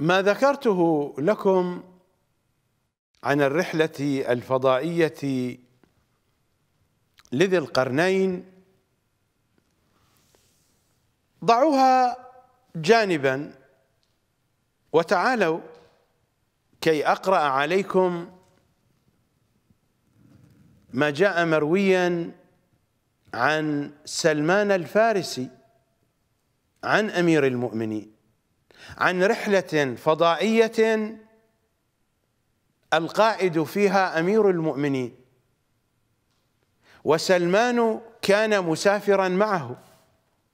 ما ذكرته لكم عن الرحلة الفضائية لذي القرنين ضعوها جانبا وتعالوا كي أقرأ عليكم ما جاء مرويا عن سلمان الفارسي عن أمير المؤمنين عن رحلة فضائية القائد فيها أمير المؤمنين وسلمان كان مسافرا معه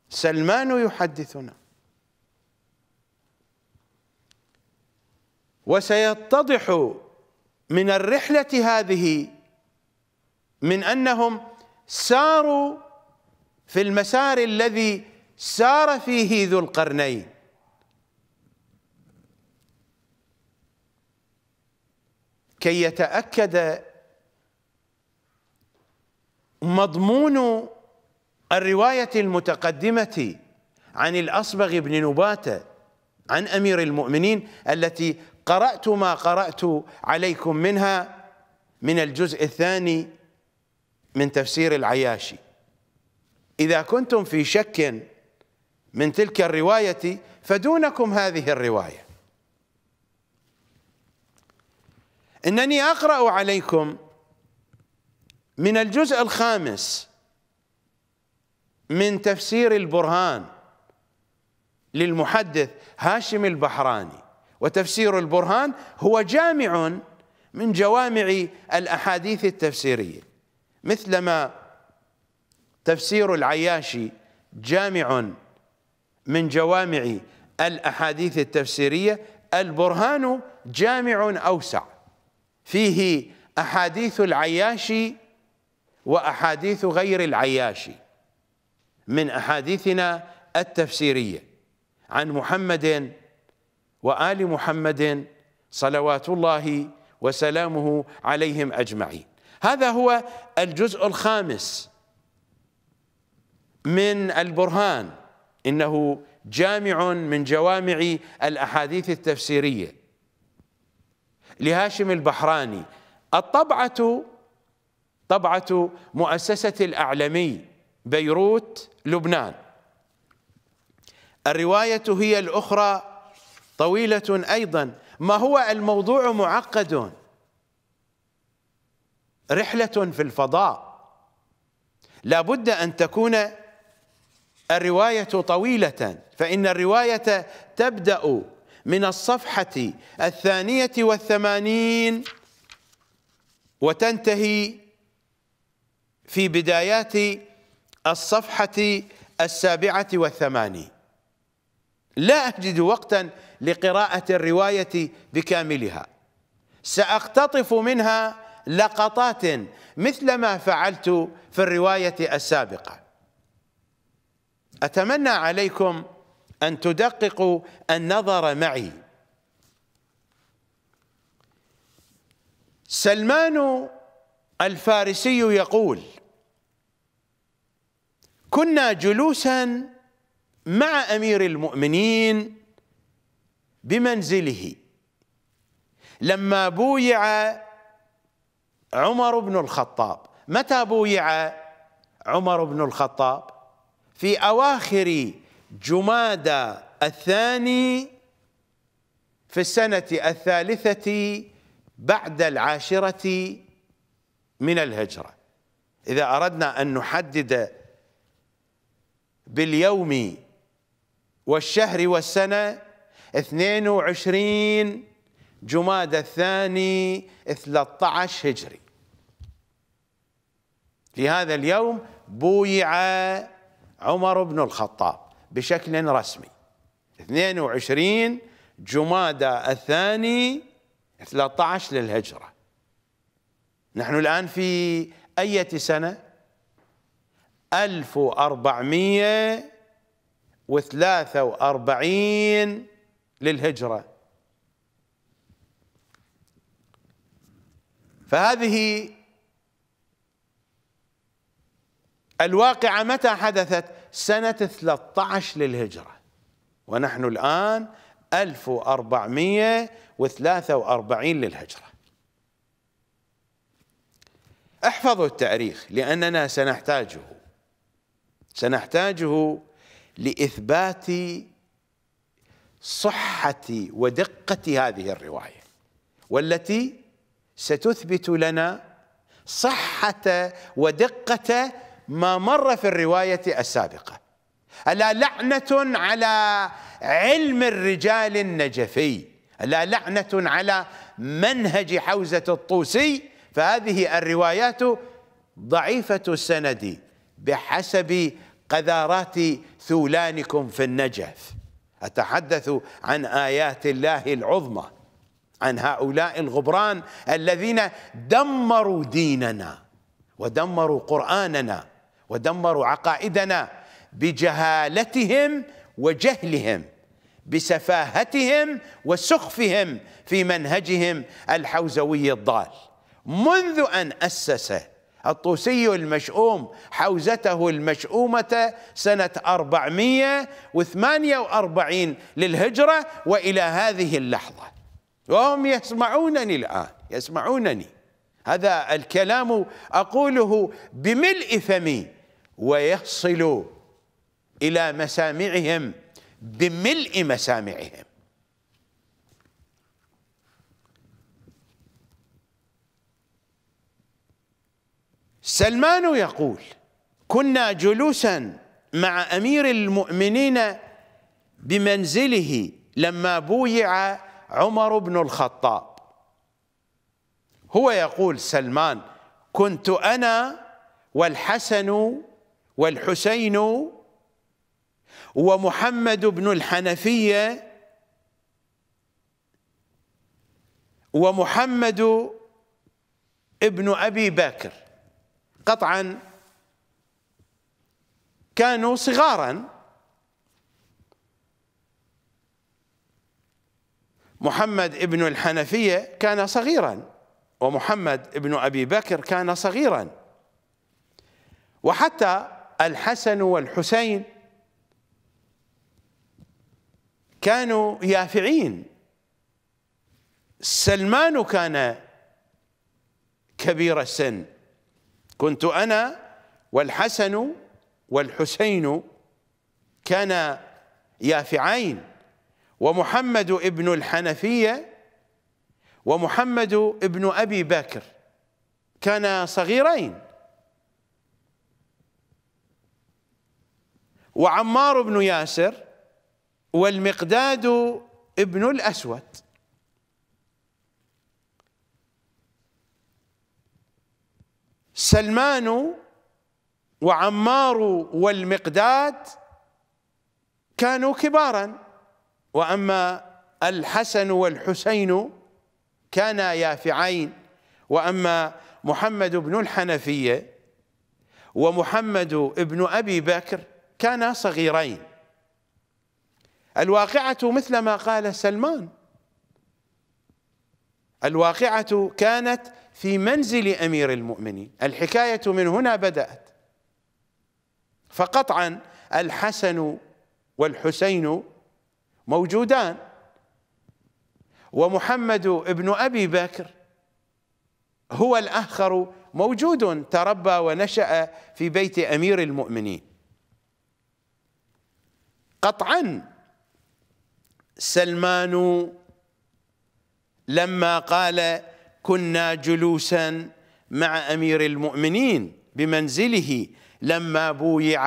سلمان يحدثنا وسيتضح من الرحلة هذه من أنهم ساروا في المسار الذي سار فيه ذو القرنين كي يتاكد مضمون الروايه المتقدمه عن الاصبغ بن نباته عن امير المؤمنين التي قرات ما قرات عليكم منها من الجزء الثاني من تفسير العياشي اذا كنتم في شك من تلك الروايه فدونكم هذه الروايه انني اقرا عليكم من الجزء الخامس من تفسير البرهان للمحدث هاشم البحراني وتفسير البرهان هو جامع من جوامع الاحاديث التفسيريه مثلما تفسير العياشي جامع من جوامع الاحاديث التفسيريه البرهان جامع اوسع فيه أحاديث العياشي وأحاديث غير العياشي من أحاديثنا التفسيرية عن محمد وآل محمد صلوات الله وسلامه عليهم أجمعين هذا هو الجزء الخامس من البرهان إنه جامع من جوامع الأحاديث التفسيرية لهاشم البحراني الطبعة طبعة مؤسسة الأعلمي بيروت لبنان الرواية هي الأخرى طويلة أيضا ما هو الموضوع معقد رحلة في الفضاء لابد أن تكون الرواية طويلة فإن الرواية تبدأ من الصفحة الثانية والثمانين وتنتهي في بدايات الصفحة السابعة والثمانين لا أجد وقتا لقراءة الرواية بكاملها سأقتطف منها لقطات مثل ما فعلت في الرواية السابقة أتمنى عليكم أن تدققوا النظر معي سلمان الفارسي يقول كنا جلوسا مع أمير المؤمنين بمنزله لما بويع عمر بن الخطاب متى بويع عمر بن الخطاب في أواخر جمادى الثاني في السنة الثالثة بعد العاشرة من الهجرة إذا أردنا أن نحدد باليوم والشهر والسنة 22 جماد الثاني 13 هجري في هذا اليوم بويع عمر بن الخطاب بشكل رسمي 22 جمادى الثاني 13 للهجرة نحن الآن في أية سنة 1443 للهجرة فهذه الواقعة متى حدثت سنة 13 للهجرة ونحن الآن 1443 للهجرة احفظوا التاريخ لأننا سنحتاجه سنحتاجه لإثبات صحة ودقة هذه الرواية والتي ستثبت لنا صحة ودقة ما مر في الرواية السابقة ألا لعنة على علم الرجال النجفي ألا لعنة على منهج حوزة الطوسي فهذه الروايات ضعيفة السند بحسب قذارات ثولانكم في النجف أتحدث عن آيات الله العظمى عن هؤلاء الغبران الذين دمروا ديننا ودمروا قرآننا ودمروا عقائدنا بجهالتهم وجهلهم بسفاهتهم وسخفهم في منهجهم الحوزوي الضال منذ أن أسس الطوسي المشؤوم حوزته المشؤومة سنة 448 للهجرة وإلى هذه اللحظة وهم يسمعونني الآن يسمعونني هذا الكلام أقوله بملء فمي ويصل إلى مسامعهم بملء مسامعهم سلمان يقول كنا جلوسا مع أمير المؤمنين بمنزله لما بويع عمر بن الخطاب هو يقول سلمان كنت أنا والحسن والحسين ومحمد بن الحنفية ومحمد ابن أبي بكر قطعا كانوا صغارا محمد ابن الحنفية كان صغيرا ومحمد ابن أبي بكر كان صغيرا وحتى الحسن والحسين كانوا يافعين سلمان كان كبير السن كنت أنا والحسن والحسين كانا يافعين ومحمد ابن الحنفية ومحمد ابن أبي بكر كانا صغيرين وعمار بن ياسر والمقداد ابن الأسود سلمان وعمار والمقداد كانوا كبارا وأما الحسن والحسين كانا يافعين وأما محمد بن الحنفية ومحمد بن أبي بكر كانا صغيرين الواقعة مثل ما قال سلمان الواقعة كانت في منزل أمير المؤمنين الحكاية من هنا بدأت فقطعا الحسن والحسين موجودان ومحمد ابن أبي بكر هو الآخر موجود تربى ونشأ في بيت أمير المؤمنين قطعا سلمان لما قال كنا جلوسا مع امير المؤمنين بمنزله لما بويع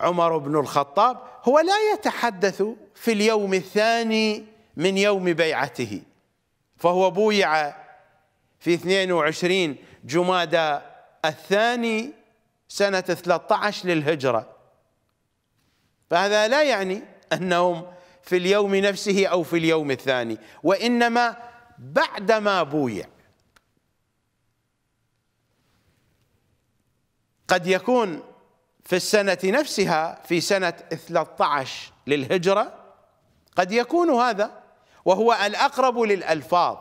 عمر بن الخطاب هو لا يتحدث في اليوم الثاني من يوم بيعته فهو بويع في 22 جمادى الثاني سنة 13 للهجرة فهذا لا يعني أنهم في اليوم نفسه أو في اليوم الثاني وإنما بعدما بويع قد يكون في السنة نفسها في سنة 13 للهجرة قد يكون هذا وهو الأقرب للألفاظ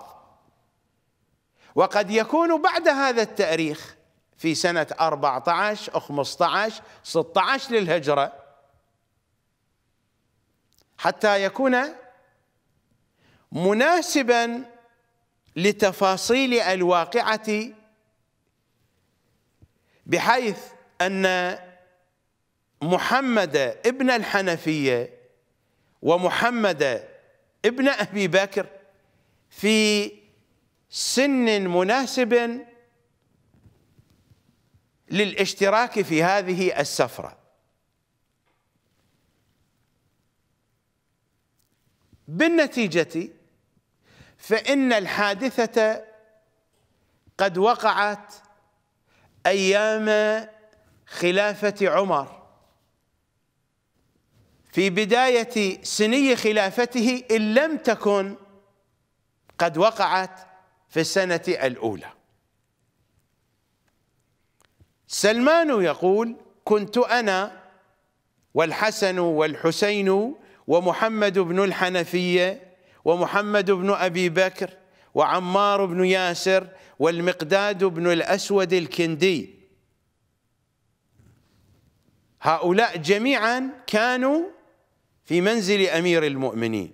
وقد يكون بعد هذا التاريخ في سنة 14 أو 15 16 للهجرة حتى يكون مناسبا لتفاصيل الواقعة بحيث أن محمد ابن الحنفية ومحمد ابن أبي بكر في سن مناسب للاشتراك في هذه السفرة بالنتيجة فإن الحادثة قد وقعت أيام خلافة عمر في بداية سني خلافته إن لم تكن قد وقعت في السنة الأولى سلمان يقول كنت أنا والحسن والحسين ومحمد بن الحنفية ومحمد بن أبي بكر وعمار بن ياسر والمقداد بن الأسود الكندي هؤلاء جميعا كانوا في منزل أمير المؤمنين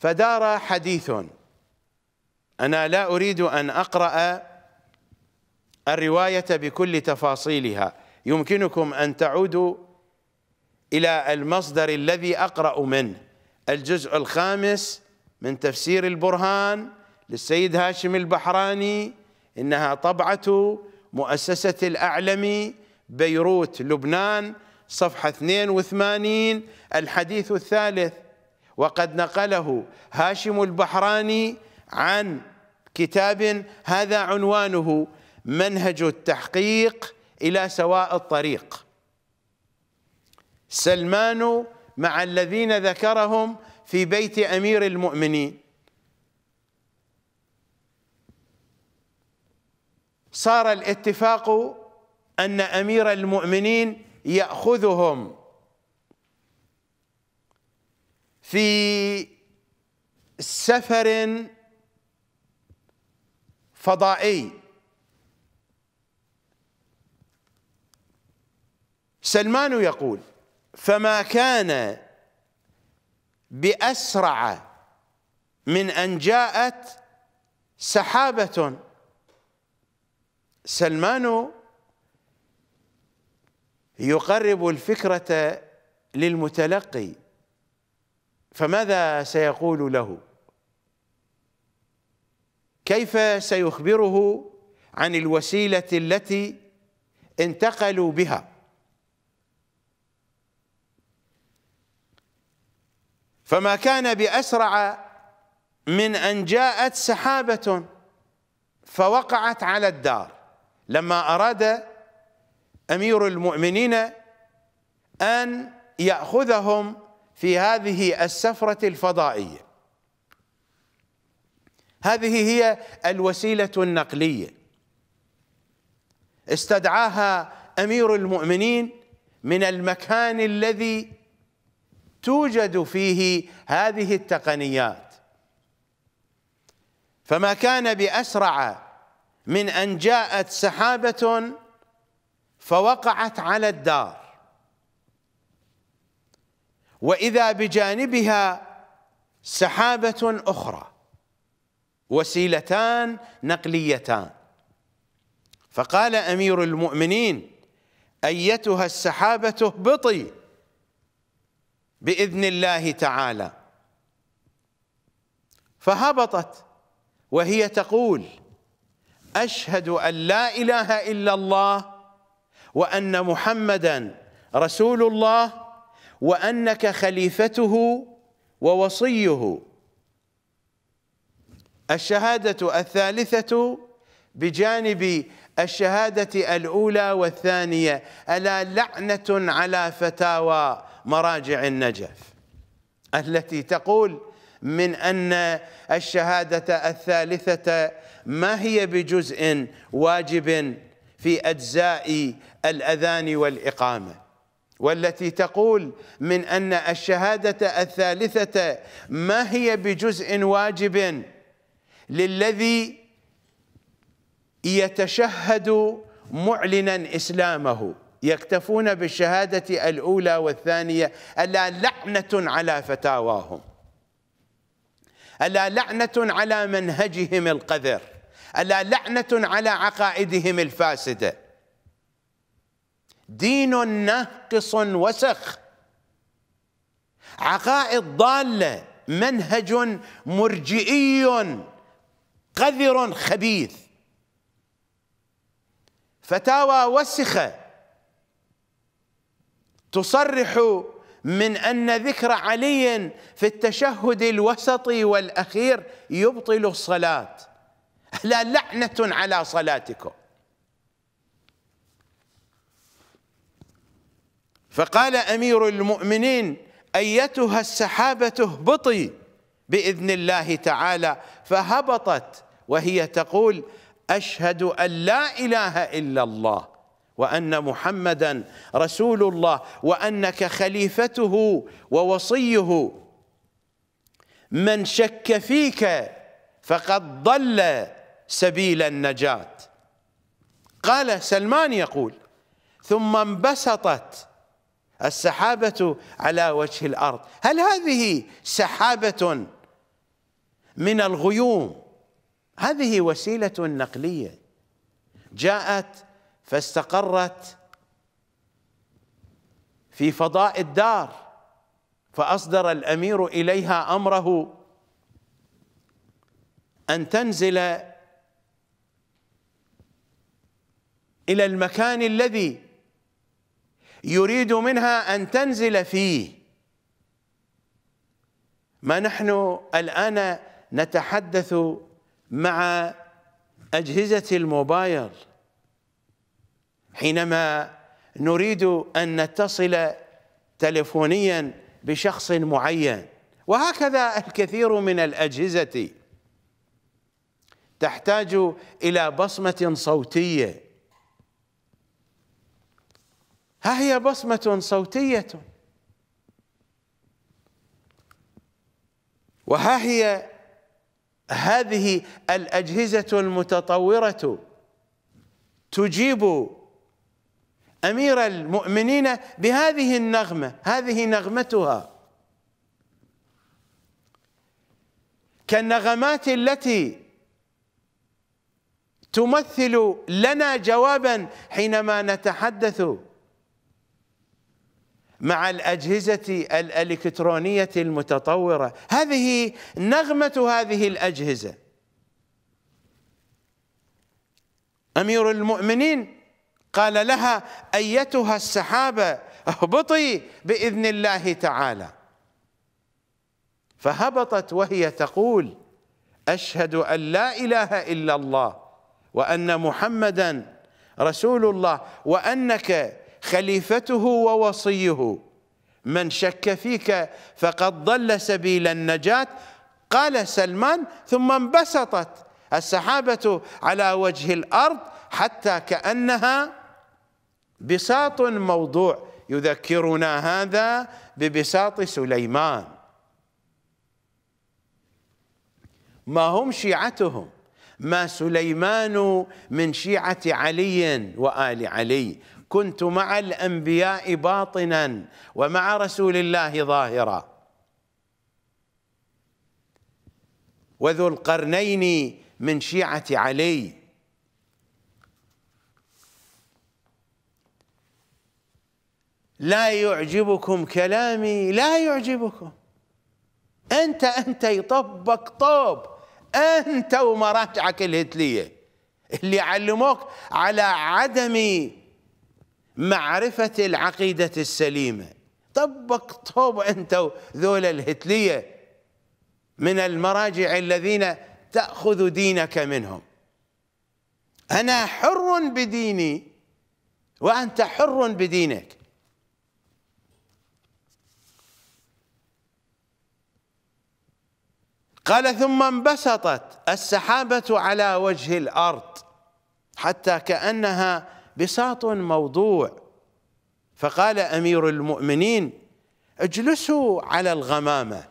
فدار حديث أنا لا أريد أن أقرأ الرواية بكل تفاصيلها يمكنكم أن تعودوا إلى المصدر الذي أقرأ منه الجزء الخامس من تفسير البرهان للسيد هاشم البحراني إنها طبعة مؤسسة الأعلم بيروت لبنان صفحة 82 الحديث الثالث وقد نقله هاشم البحراني عن كتاب هذا عنوانه منهج التحقيق إلى سواء الطريق سلمان مع الذين ذكرهم في بيت أمير المؤمنين صار الاتفاق أن أمير المؤمنين يأخذهم في سفر فضائي سلمان يقول فما كان بأسرع من أن جاءت سحابة سلمان يقرب الفكرة للمتلقي فماذا سيقول له؟ كيف سيخبره عن الوسيله التي انتقلوا بها فما كان باسرع من ان جاءت سحابه فوقعت على الدار لما اراد امير المؤمنين ان ياخذهم في هذه السفره الفضائيه هذه هي الوسيلة النقلية استدعاها أمير المؤمنين من المكان الذي توجد فيه هذه التقنيات فما كان بأسرع من أن جاءت سحابة فوقعت على الدار وإذا بجانبها سحابة أخرى وسيلتان نقليتان فقال امير المؤمنين ايتها السحابه اهبطي باذن الله تعالى فهبطت وهي تقول اشهد ان لا اله الا الله وان محمدا رسول الله وانك خليفته ووصيه الشهادة الثالثة بجانب الشهادة الأولى والثانية ألا لعنة على فتاوى مراجع النجف التي تقول من أن الشهادة الثالثة ما هي بجزء واجب في أجزاء الأذان والإقامة والتي تقول من أن الشهادة الثالثة ما هي بجزء واجب للذي يتشهد معلنا اسلامه يكتفون بالشهاده الاولى والثانيه الا لعنه على فتاواهم الا لعنه على منهجهم القذر الا لعنه على عقائدهم الفاسده دين ناقص وسخ عقائد ضاله منهج مرجئي قذر خبيث فتاوى وسخة تصرح من أن ذكر علي في التشهد الوسطي والأخير يبطل الصلاة لا لعنة على صلاتكم فقال أمير المؤمنين أيتها السحابة اهبطي باذن الله تعالى فهبطت وهي تقول اشهد ان لا اله الا الله وان محمدا رسول الله وانك خليفته ووصيه من شك فيك فقد ضل سبيل النجاه قال سلمان يقول ثم انبسطت السحابة على وجه الأرض هل هذه سحابة من الغيوم هذه وسيلة نقلية جاءت فاستقرت في فضاء الدار فأصدر الأمير إليها أمره أن تنزل إلى المكان الذي يريد منها أن تنزل فيه ما نحن الآن نتحدث مع أجهزة الموبايل حينما نريد أن نتصل تلفونيا بشخص معين وهكذا الكثير من الأجهزة تحتاج إلى بصمة صوتية ها هي بصمة صوتية وها هي هذه الأجهزة المتطورة تجيب أمير المؤمنين بهذه النغمة هذه نغمتها كالنغمات التي تمثل لنا جوابا حينما نتحدث مع الأجهزة الإلكترونية المتطورة هذه نغمة هذه الأجهزة أمير المؤمنين قال لها أيتها السحابة اهبطي بإذن الله تعالى فهبطت وهي تقول أشهد أن لا إله إلا الله وأن محمدا رسول الله وأنك خليفته ووصيه من شك فيك فقد ضل سبيل النجاة قال سلمان ثم انبسطت السحابة على وجه الأرض حتى كأنها بساط موضوع يذكرنا هذا ببساط سليمان ما هم شيعتهم ما سليمان من شيعة علي وآل علي كنت مع الأنبياء باطنا ومع رسول الله ظاهرا وذو القرنين من شيعة علي لا يعجبكم كلامي لا يعجبكم أنت أنت يطبق طوب أنت ومراجعك الهتلية اللي علموك على عدم معرفة العقيدة السليمة طبق طوب أنت ذول الهتلية من المراجع الذين تأخذ دينك منهم أنا حر بديني وأنت حر بدينك قال ثم انبسطت السحابة على وجه الأرض حتى كأنها بساط موضوع فقال امير المؤمنين اجلسوا على الغمامه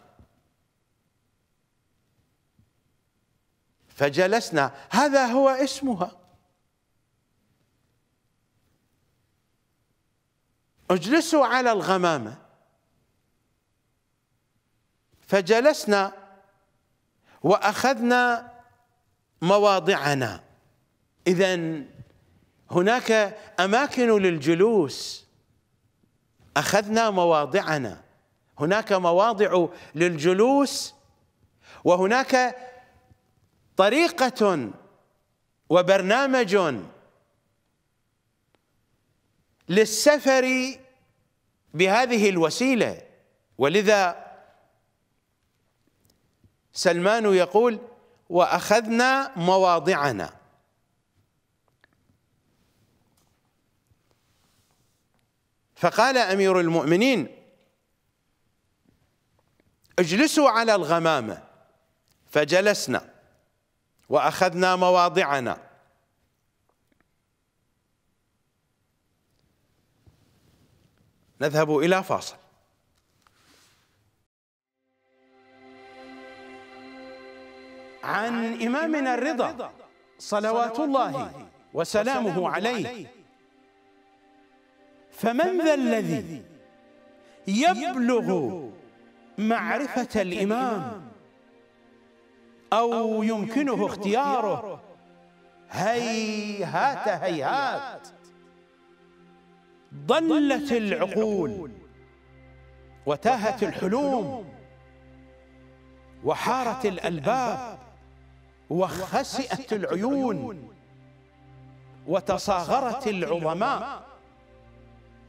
فجلسنا هذا هو اسمها اجلسوا على الغمامه فجلسنا واخذنا مواضعنا اذا هناك اماكن للجلوس اخذنا مواضعنا هناك مواضع للجلوس وهناك طريقه وبرنامج للسفر بهذه الوسيله ولذا سلمان يقول واخذنا مواضعنا فقال امير المؤمنين اجلسوا على الغمامه فجلسنا واخذنا مواضعنا نذهب الى فاصل عن امامنا الرضا صلوات الله وسلامه عليه فمن ذا الذي يبلغ معرفة الإمام أو يمكنه اختياره هيهات هيهات ضلت العقول وتاهت الحلوم وحارت الألباب وخسئت العيون وتصاغرت العظماء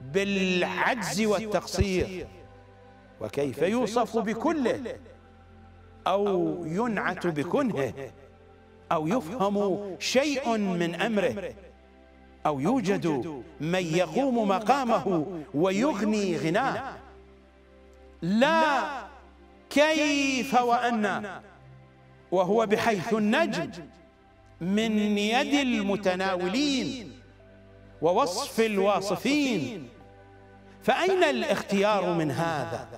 بالعجز والتقصير وكيف يوصف بكله أو ينعت بكنهه أو يفهم شيء من أمره أو يوجد من يقوم مقامه ويغني غناه لا كيف وأن وهو بحيث النجم من يد المتناولين ووصف الواصفين فأين الاختيار من هذا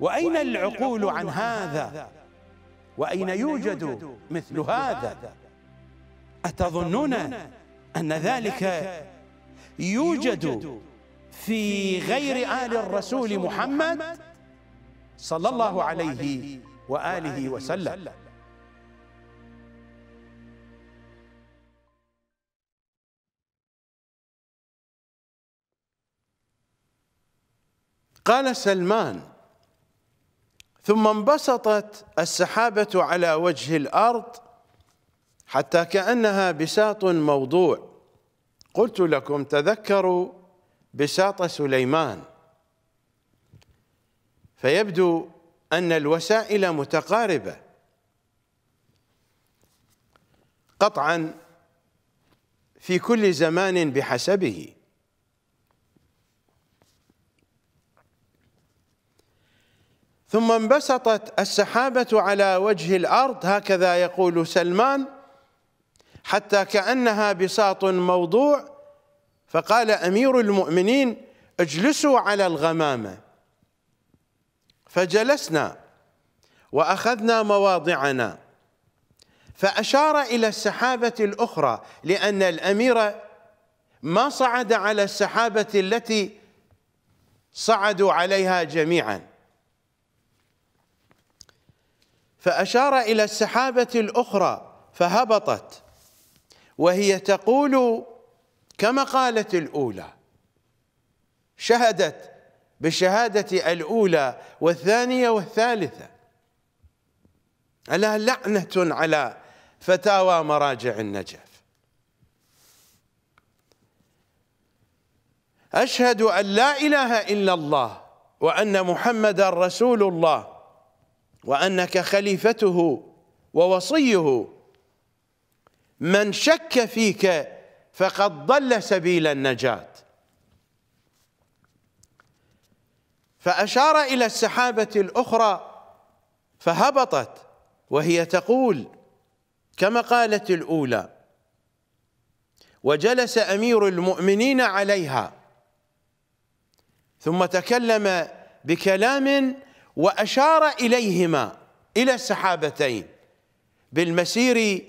وأين العقول عن هذا وأين يوجد مثل هذا أتظنون أن ذلك يوجد في غير آل الرسول محمد صلى الله عليه وآله وسلم قال سلمان ثم انبسطت السحابة على وجه الأرض حتى كأنها بساط موضوع قلت لكم تذكروا بساط سليمان فيبدو أن الوسائل متقاربة قطعا في كل زمان بحسبه ثم انبسطت السحابة على وجه الأرض هكذا يقول سلمان حتى كأنها بساط موضوع فقال أمير المؤمنين اجلسوا على الغمامة فجلسنا وأخذنا مواضعنا فأشار إلى السحابة الأخرى لأن الأمير ما صعد على السحابة التي صعدوا عليها جميعاً فأشار إلى السحابة الأخرى فهبطت وهي تقول كما قالت الأولى شهدت بالشهادة الأولى والثانية والثالثة ألا لعنة على فتاوى مراجع النجف أشهد أن لا إله إلا الله وأن محمد رسول الله وأنك خليفته ووصيه من شك فيك فقد ضل سبيل النجاة فأشار إلى السحابة الأخرى فهبطت وهي تقول كما قالت الأولى وجلس أمير المؤمنين عليها ثم تكلم بكلام وأشار إليهما إلى السحابتين بالمسير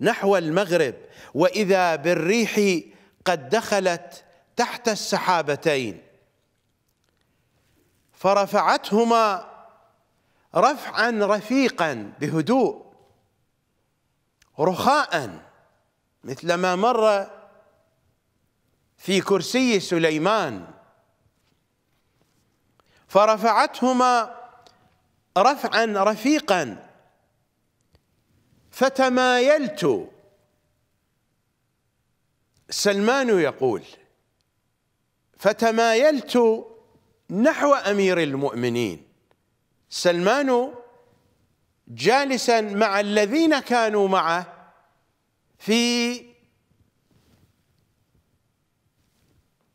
نحو المغرب وإذا بالريح قد دخلت تحت السحابتين فرفعتهما رفعا رفيقا بهدوء رخاء مثل ما مر في كرسي سليمان فرفعتهما رفعا رفيقا فتمايلت سلمان يقول فتمايلت نحو امير المؤمنين سلمان جالسا مع الذين كانوا معه في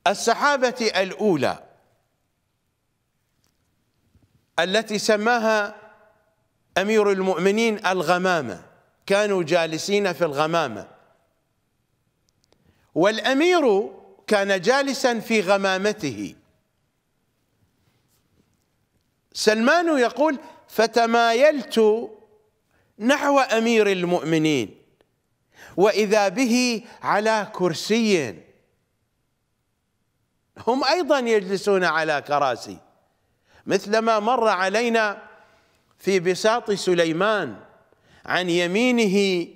السحابه الاولى التي سماها أمير المؤمنين الغمامة كانوا جالسين في الغمامة والأمير كان جالسا في غمامته سلمان يقول فتمايلت نحو أمير المؤمنين وإذا به على كرسي هم أيضا يجلسون على كراسي مثلما مر علينا في بساط سليمان عن يمينه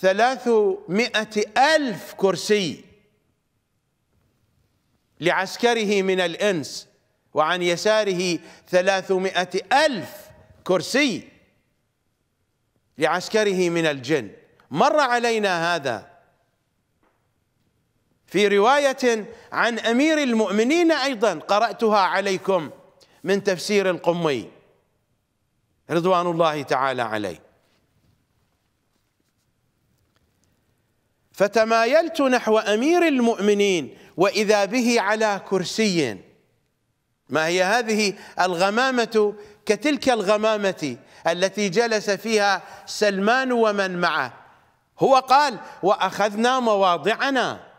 ثلاثمائة ألف كرسي لعسكره من الإنس وعن يساره ثلاثمائة ألف كرسي لعسكره من الجن مر علينا هذا في رواية عن أمير المؤمنين أيضا قرأتها عليكم من تفسير القمي رضوان الله تعالى عليه فتمايلت نحو أمير المؤمنين وإذا به على كرسي ما هي هذه الغمامة كتلك الغمامة التي جلس فيها سلمان ومن معه هو قال وأخذنا مواضعنا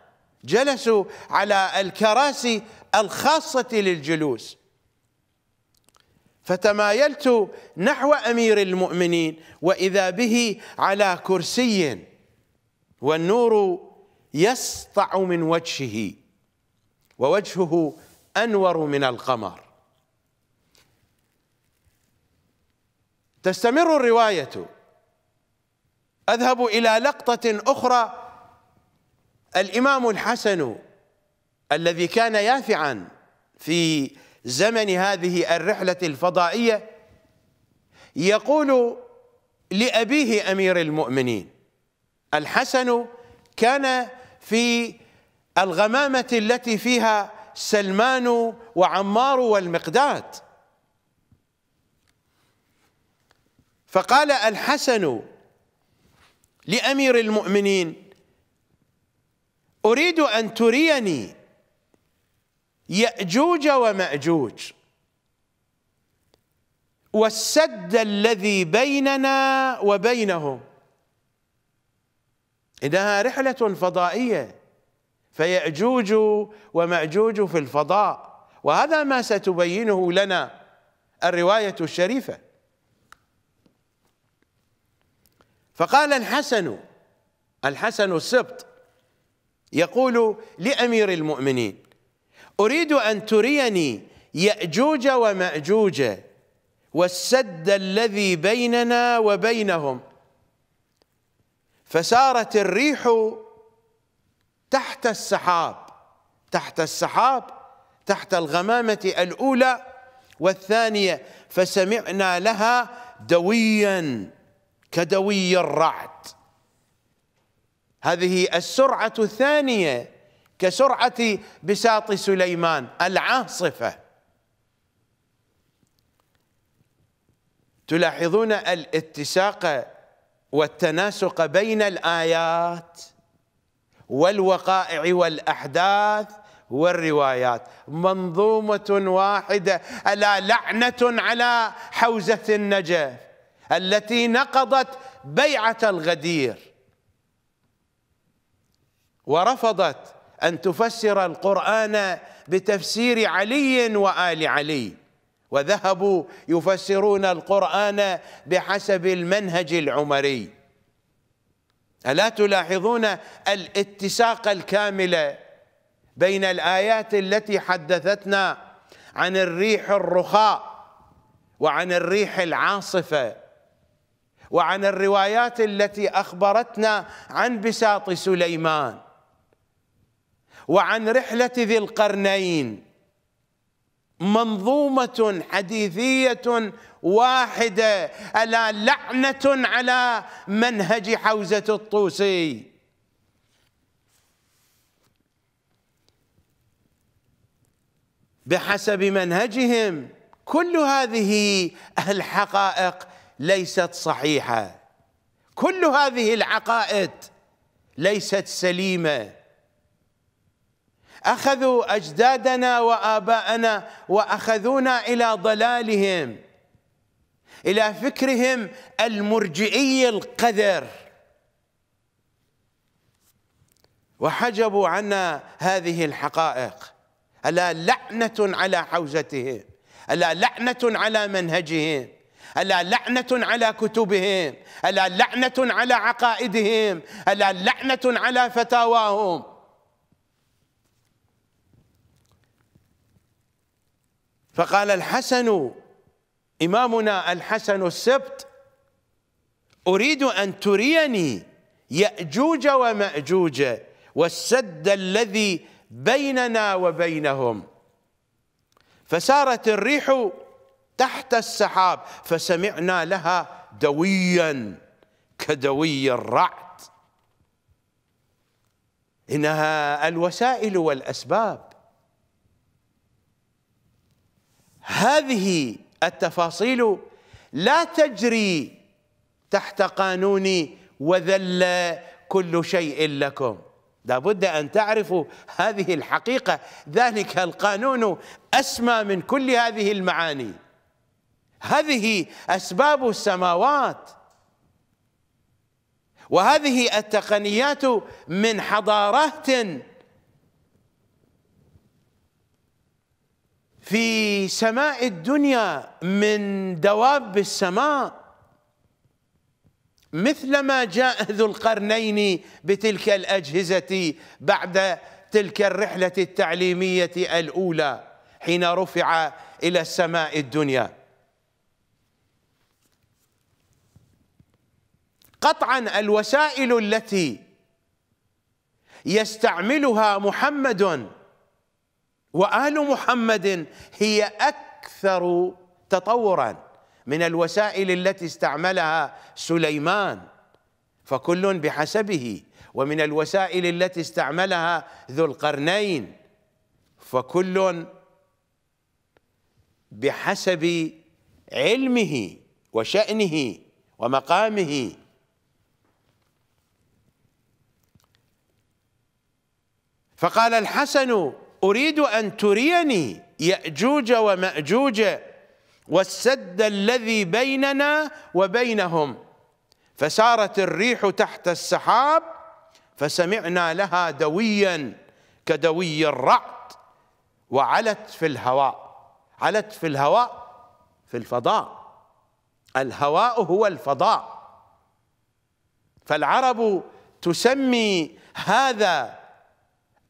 جلسوا على الكراسي الخاصة للجلوس فتمايلت نحو أمير المؤمنين وإذا به على كرسي والنور يسطع من وجهه ووجهه أنور من القمر تستمر الرواية أذهب إلى لقطة أخرى الإمام الحسن الذي كان يافعا في زمن هذه الرحلة الفضائية يقول لأبيه أمير المؤمنين الحسن كان في الغمامة التي فيها سلمان وعمار والمقداد فقال الحسن لأمير المؤمنين أريد أن تريني يأجوج ومأجوج والسد الذي بيننا وبينهم إنها رحلة فضائية فيأجوج ومأجوج في الفضاء وهذا ما ستبينه لنا الرواية الشريفة فقال الحسن الحسن السبط يقول لأمير المؤمنين أريد أن تريني يأجوج ومأجوج والسد الذي بيننا وبينهم فسارت الريح تحت السحاب تحت السحاب تحت الغمامة الأولى والثانية فسمعنا لها دويا كدوي الرعد هذه السرعة الثانية كسرعة بساط سليمان العاصفة تلاحظون الاتساق والتناسق بين الآيات والوقائع والأحداث والروايات منظومة واحدة ألا لعنة على حوزة النجف التي نقضت بيعة الغدير ورفضت أن تفسر القرآن بتفسير علي وآل علي وذهبوا يفسرون القرآن بحسب المنهج العمري ألا تلاحظون الاتساق الكامل بين الآيات التي حدثتنا عن الريح الرخاء وعن الريح العاصفة وعن الروايات التي أخبرتنا عن بساط سليمان وعن رحلة ذي القرنين منظومة حديثية واحدة ألا لعنة على منهج حوزة الطوسي بحسب منهجهم كل هذه الحقائق ليست صحيحة كل هذه العقائد ليست سليمه أخذوا أجدادنا وآباءنا وأخذونا إلى ضلالهم إلى فكرهم المرجئي القذر وحجبوا عنا هذه الحقائق ألا لعنة على حوزتهم ألا لعنة على منهجهم ألا لعنة على كتبهم ألا لعنة على عقائدهم ألا لعنة على فتاواهم فقال الحسن إمامنا الحسن السبت أريد أن تريني يأجوج ومأجوج والسد الذي بيننا وبينهم فسارت الريح تحت السحاب فسمعنا لها دويا كدوي الرعد إنها الوسائل والأسباب هذه التفاصيل لا تجري تحت قانون وذل كل شيء لكم لابد أن تعرفوا هذه الحقيقة ذلك القانون أسمى من كل هذه المعاني هذه أسباب السماوات وهذه التقنيات من حضارات في سماء الدنيا من دواب السماء مثلما جاء ذو القرنين بتلك الأجهزة بعد تلك الرحلة التعليمية الأولى حين رفع إلى السماء الدنيا قطعا الوسائل التي يستعملها محمد وآل محمد هي أكثر تطورا من الوسائل التي استعملها سليمان فكل بحسبه ومن الوسائل التي استعملها ذو القرنين فكل بحسب علمه وشأنه ومقامه فقال الحسن أريد أن تريني يأجوج ومأجوج والسد الذي بيننا وبينهم فسارت الريح تحت السحاب فسمعنا لها دويا كدوي الرعد وعلت في الهواء علت في الهواء في الفضاء الهواء هو الفضاء فالعرب تسمي هذا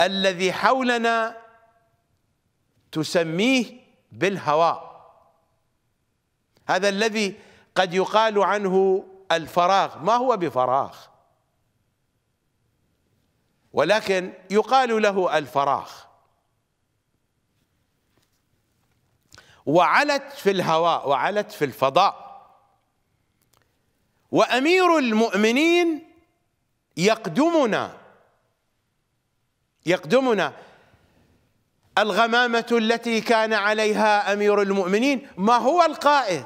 الذي حولنا تسميه بالهواء هذا الذي قد يقال عنه الفراغ ما هو بفراغ ولكن يقال له الفراغ وعلت في الهواء وعلت في الفضاء وامير المؤمنين يقدمنا يقدمنا الغمامة التي كان عليها أمير المؤمنين ما هو القائد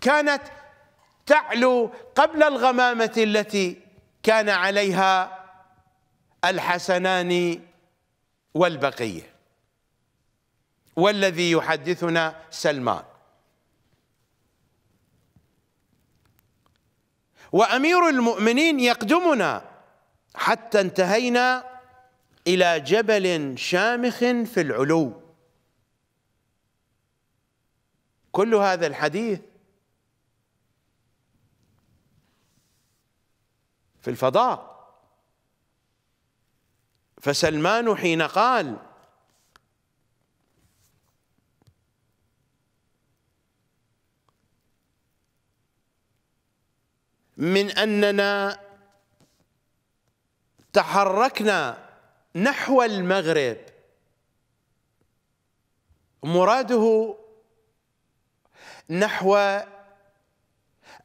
كانت تعلو قبل الغمامة التي كان عليها الحسنان والبقية والذي يحدثنا سلمان وأمير المؤمنين يقدمنا حتى انتهينا إلى جبل شامخ في العلو كل هذا الحديث في الفضاء فسلمان حين قال من أننا تحركنا نحو المغرب مراده نحو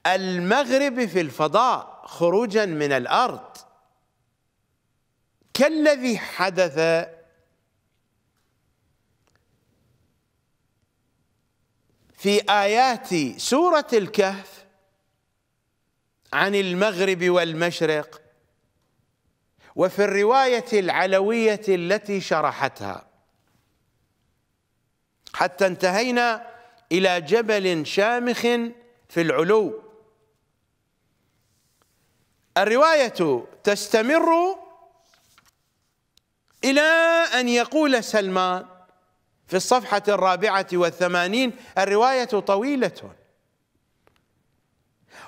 المغرب في الفضاء خروجا من الارض كالذي حدث في ايات سوره الكهف عن المغرب والمشرق وفي الرواية العلوية التي شرحتها حتى انتهينا إلى جبل شامخ في العلو الرواية تستمر إلى أن يقول سلمان في الصفحة الرابعة والثمانين الرواية طويلة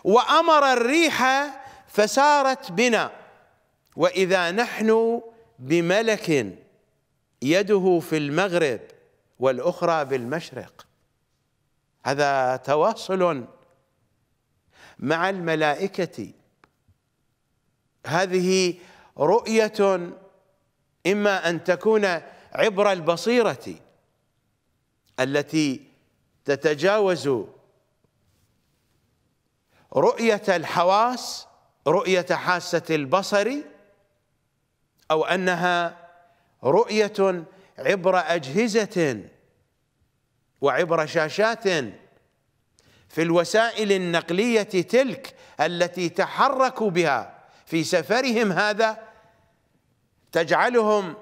وأمر الريح فسارت بنا وإذا نحن بملك يده في المغرب والأخرى بالمشرق هذا تواصل مع الملائكة هذه رؤية إما أن تكون عبر البصيرة التي تتجاوز رؤية الحواس رؤية حاسة البصر أو أنها رؤية عبر أجهزة وعبر شاشات في الوسائل النقلية تلك التي تحركوا بها في سفرهم هذا تجعلهم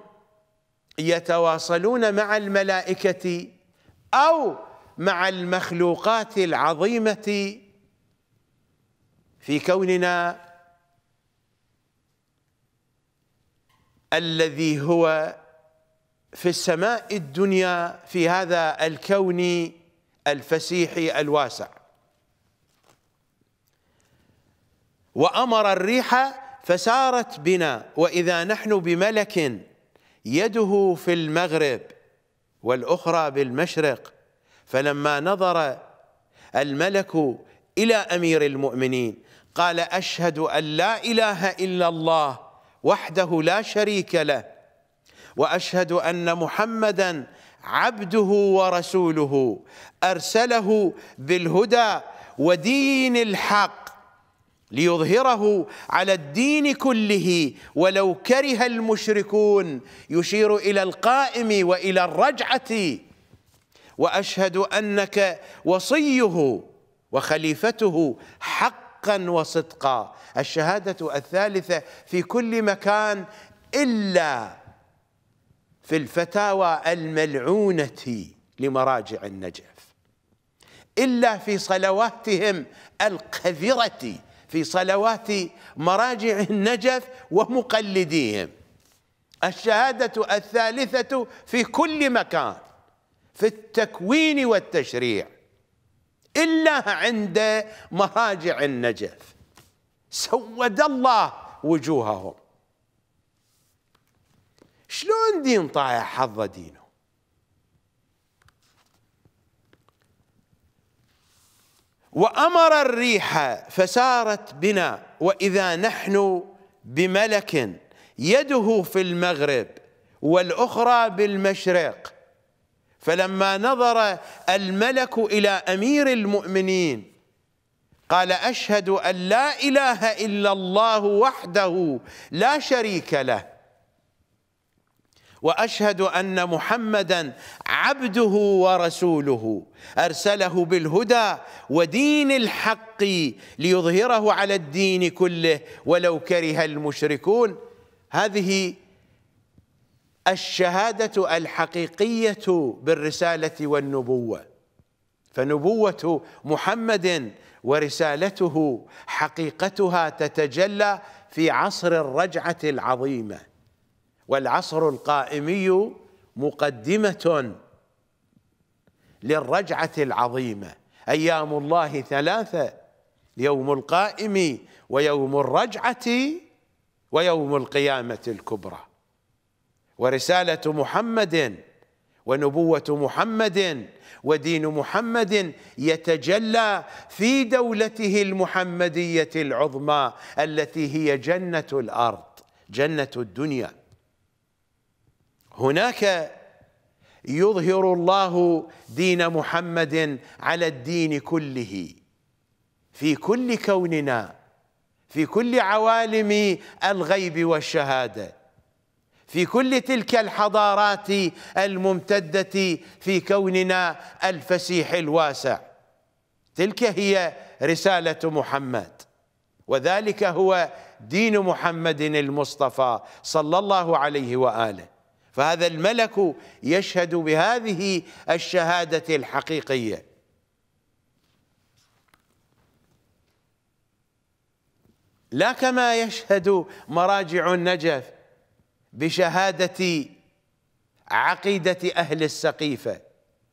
يتواصلون مع الملائكة أو مع المخلوقات العظيمة في كوننا الذي هو في السماء الدنيا في هذا الكون الفسيح الواسع وأمر الريح فسارت بنا وإذا نحن بملك يده في المغرب والأخرى بالمشرق فلما نظر الملك إلى أمير المؤمنين قال أشهد أن لا إله إلا الله وحده لا شريك له واشهد ان محمدا عبده ورسوله ارسله بالهدى ودين الحق ليظهره على الدين كله ولو كره المشركون يشير الى القائم والى الرجعه واشهد انك وصيه وخليفته حق حقا وصدقا الشهاده الثالثه في كل مكان الا في الفتاوى الملعونه لمراجع النجف الا في صلواتهم القذره في صلوات مراجع النجف ومقلديهم الشهاده الثالثه في كل مكان في التكوين والتشريع إلا عند مراجع النجف سود الله وجوههم شلون دين طايع حظ دينه وأمر الريح فسارت بنا وإذا نحن بملك يده في المغرب والأخرى بالمشرق فلما نظر الملك إلى أمير المؤمنين قال أشهد أن لا إله إلا الله وحده لا شريك له واشهد ان محمدا عبده ورسوله ارسله بالهدى ودين الحق ليظهره على الدين كله ولو كره المشركون هذه الشهادة الحقيقية بالرسالة والنبوة فنبوة محمد ورسالته حقيقتها تتجلى في عصر الرجعة العظيمة والعصر القائمي مقدمة للرجعة العظيمة أيام الله ثلاثة يوم القائم ويوم الرجعة ويوم القيامة الكبرى ورسالة محمد ونبوة محمد ودين محمد يتجلى في دولته المحمدية العظمى التي هي جنة الأرض جنة الدنيا هناك يظهر الله دين محمد على الدين كله في كل كوننا في كل عوالم الغيب والشهاده في كل تلك الحضارات الممتده في كوننا الفسيح الواسع تلك هي رساله محمد وذلك هو دين محمد المصطفى صلى الله عليه واله فهذا الملك يشهد بهذه الشهاده الحقيقيه لا كما يشهد مراجع النجف بشهادة عقيدة أهل السقيفة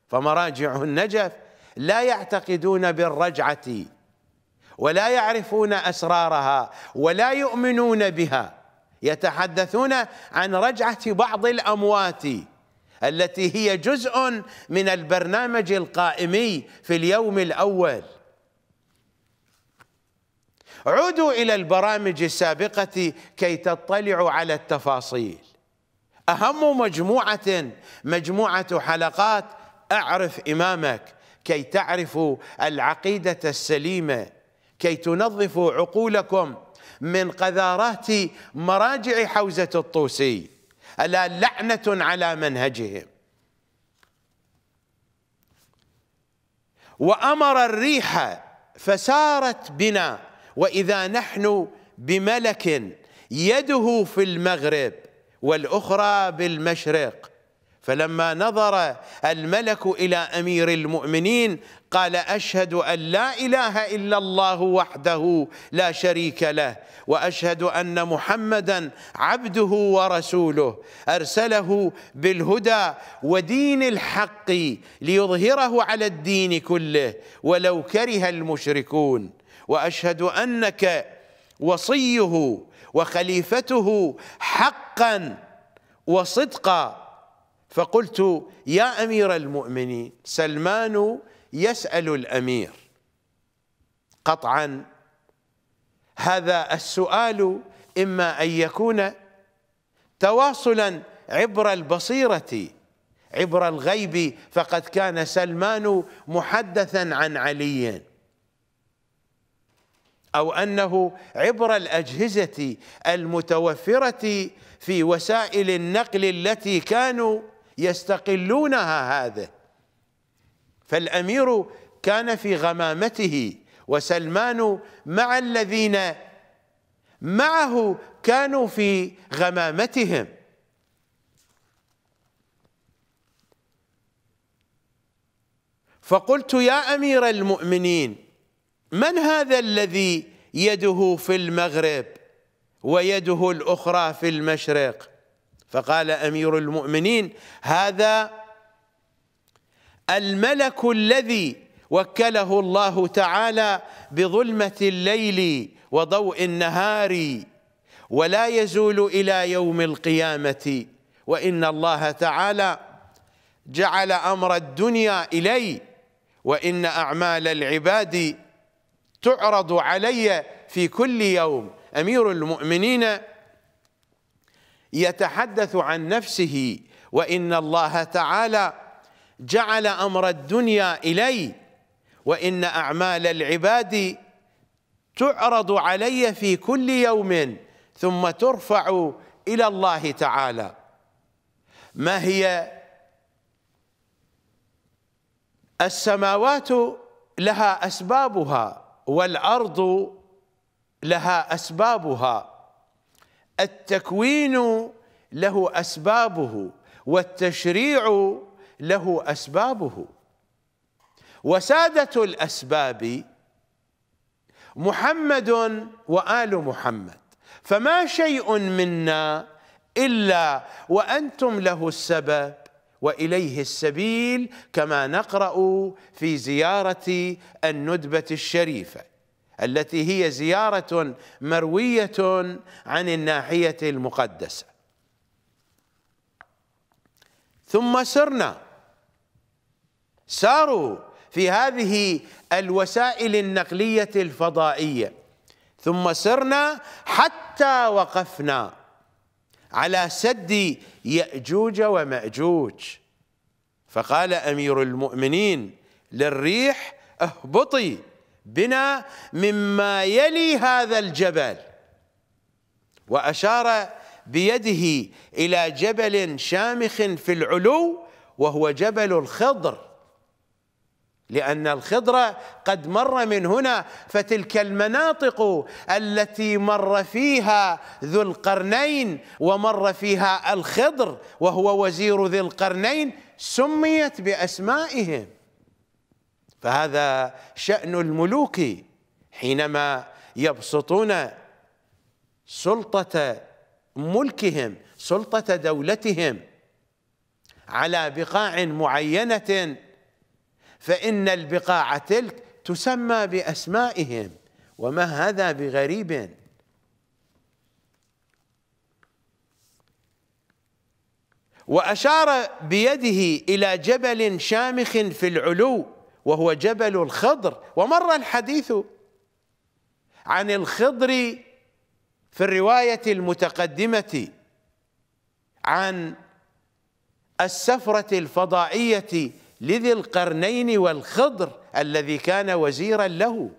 فمراجع النجف لا يعتقدون بالرجعة ولا يعرفون أسرارها ولا يؤمنون بها يتحدثون عن رجعة بعض الأموات التي هي جزء من البرنامج القائمي في اليوم الأول عودوا إلى البرامج السابقة كي تطلعوا على التفاصيل أهم مجموعة مجموعة حلقات أعرف إمامك كي تعرفوا العقيدة السليمة كي تنظفوا عقولكم من قذارات مراجع حوزة الطوسي ألا لعنة على منهجهم وأمر الريح فسارت بنا وإذا نحن بملك يده في المغرب والأخرى بالمشرق فلما نظر الملك إلى أمير المؤمنين قال أشهد أن لا إله إلا الله وحده لا شريك له وأشهد أن محمدا عبده ورسوله أرسله بالهدى ودين الحق ليظهره على الدين كله ولو كره المشركون واشهد انك وصيه وخليفته حقا وصدقا فقلت يا امير المؤمنين سلمان يسال الامير قطعا هذا السؤال اما ان يكون تواصلا عبر البصيره عبر الغيب فقد كان سلمان محدثا عن علي أو أنه عبر الأجهزة المتوفرة في وسائل النقل التي كانوا يستقلونها هذا فالأمير كان في غمامته وسلمان مع الذين معه كانوا في غمامتهم فقلت يا أمير المؤمنين من هذا الذي يده في المغرب ويده الأخرى في المشرق فقال أمير المؤمنين هذا الملك الذي وكله الله تعالى بظلمة الليل وضوء النهار ولا يزول إلى يوم القيامة وإن الله تعالى جعل أمر الدنيا إلي وإن أعمال العباد تعرض علي في كل يوم امير المؤمنين يتحدث عن نفسه وان الله تعالى جعل امر الدنيا الي وان اعمال العباد تعرض علي في كل يوم ثم ترفع الى الله تعالى ما هي السماوات لها اسبابها والارض لها اسبابها التكوين له اسبابه والتشريع له اسبابه وساده الاسباب محمد وال محمد فما شيء منا الا وانتم له السبب واليه السبيل كما نقرا في زياره الندبه الشريفه التي هي زياره مرويه عن الناحيه المقدسه ثم سرنا ساروا في هذه الوسائل النقليه الفضائيه ثم سرنا حتى وقفنا على سد يأجوج ومأجوج فقال أمير المؤمنين للريح اهبطي بنا مما يلي هذا الجبل وأشار بيده إلى جبل شامخ في العلو وهو جبل الخضر لأن الخضر قد مر من هنا فتلك المناطق التي مر فيها ذو القرنين ومر فيها الخضر وهو وزير ذي القرنين سميت بأسمائهم فهذا شأن الملوك حينما يبسطون سلطة ملكهم سلطة دولتهم على بقاع معينة فإن البقاع تلك تسمى بأسمائهم وما هذا بغريب وأشار بيده إلى جبل شامخ في العلو وهو جبل الخضر ومر الحديث عن الخضر في الرواية المتقدمة عن السفرة الفضائية لذي القرنين والخضر الذي كان وزيرا له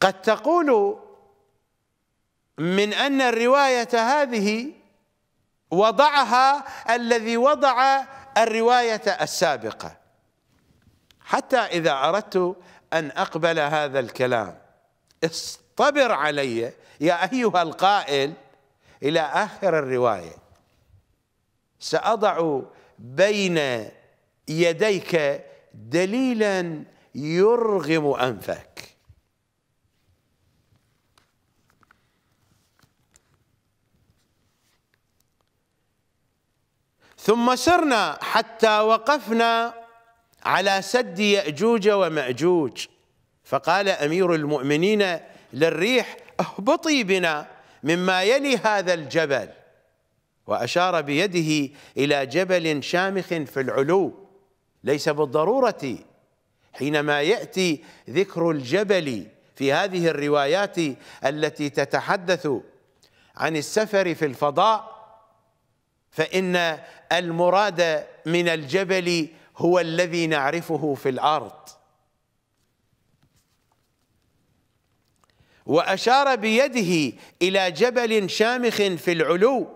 قد تقول من أن الرواية هذه وضعها الذي وضع الرواية السابقة حتى إذا أردت أن أقبل هذا الكلام اصطبر علي يا أيها القائل إلى آخر الرواية سأضع بين يديك دليلا يرغم أنفك ثم سرنا حتى وقفنا على سد يأجوج ومأجوج فقال أمير المؤمنين للريح اهبطي بنا مما يلي هذا الجبل وأشار بيده إلى جبل شامخ في العلو ليس بالضرورة حينما يأتي ذكر الجبل في هذه الروايات التي تتحدث عن السفر في الفضاء فإن المراد من الجبل هو الذي نعرفه في الأرض وأشار بيده إلى جبل شامخ في العلو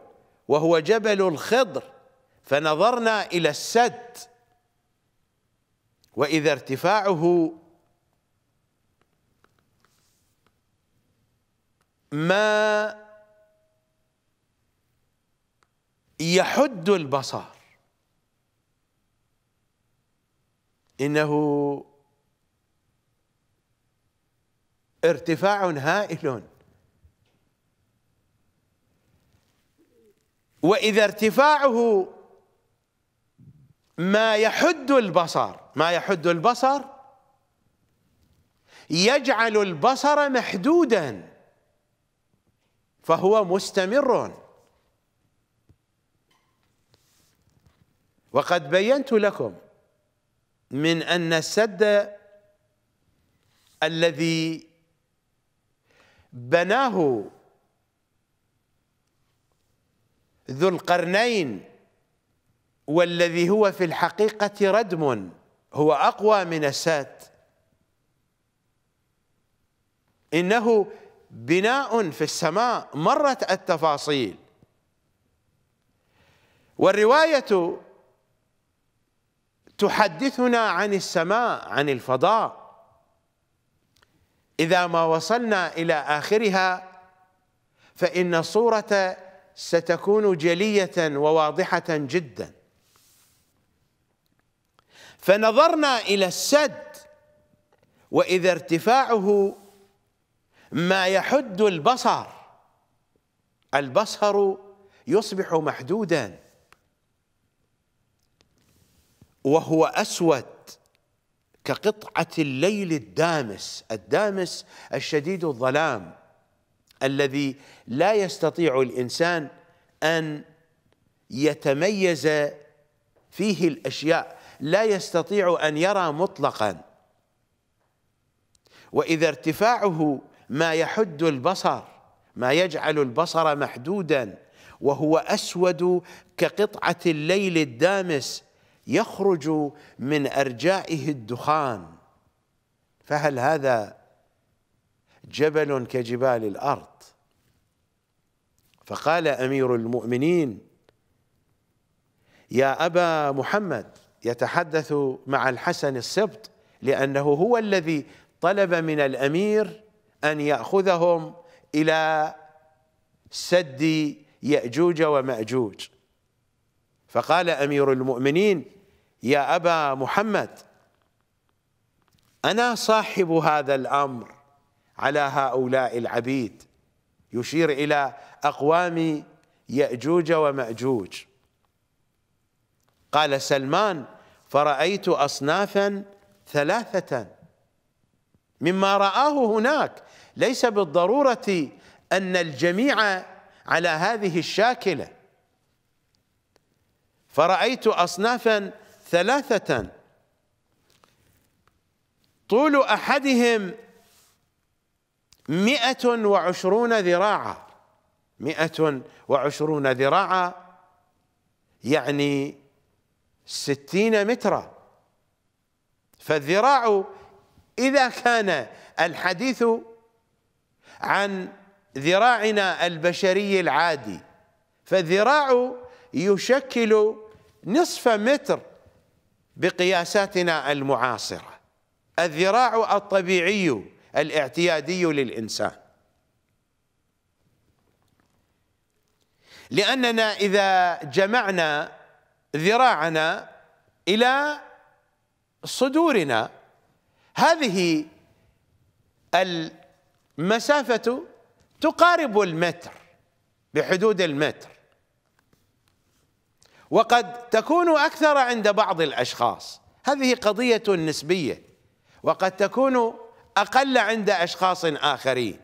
وهو جبل الخضر فنظرنا إلى السد وإذا ارتفاعه ما يحد البصر إنه ارتفاع هائل واذا ارتفاعه ما يحد البصر ما يحد البصر يجعل البصر محدودا فهو مستمر وقد بينت لكم من ان السد الذي بناه ذو القرنين والذي هو في الحقيقة ردم هو أقوى من السات إنه بناء في السماء مرت التفاصيل والرواية تحدثنا عن السماء عن الفضاء إذا ما وصلنا إلى آخرها فإن الصورة ستكون جلية وواضحة جدا فنظرنا إلى السد وإذا ارتفاعه ما يحد البصر البصر يصبح محدودا وهو أسود كقطعة الليل الدامس الدامس الشديد الظلام الذي لا يستطيع الإنسان أن يتميز فيه الأشياء لا يستطيع أن يرى مطلقا وإذا ارتفاعه ما يحد البصر ما يجعل البصر محدودا وهو أسود كقطعة الليل الدامس يخرج من ارجائه الدخان فهل هذا جبل كجبال الارض فقال امير المؤمنين يا ابا محمد يتحدث مع الحسن السبط لانه هو الذي طلب من الامير ان ياخذهم الى سد ياجوج وماجوج فقال امير المؤمنين يا أبا محمد أنا صاحب هذا الأمر على هؤلاء العبيد يشير إلى أقوام يأجوج ومأجوج قال سلمان فرأيت أصنافا ثلاثة مما رآه هناك ليس بالضرورة أن الجميع على هذه الشاكلة فرأيت أصنافا ثلاثة طول أحدهم مئة وعشرون ذراعا مئة وعشرون ذراعا يعني ستين مترا فالذراع إذا كان الحديث عن ذراعنا البشري العادي فالذراع يشكل نصف متر بقياساتنا المعاصرة الذراع الطبيعي الاعتيادي للإنسان لأننا إذا جمعنا ذراعنا إلى صدورنا هذه المسافة تقارب المتر بحدود المتر وقد تكون اكثر عند بعض الاشخاص هذه قضيه نسبيه وقد تكون اقل عند اشخاص اخرين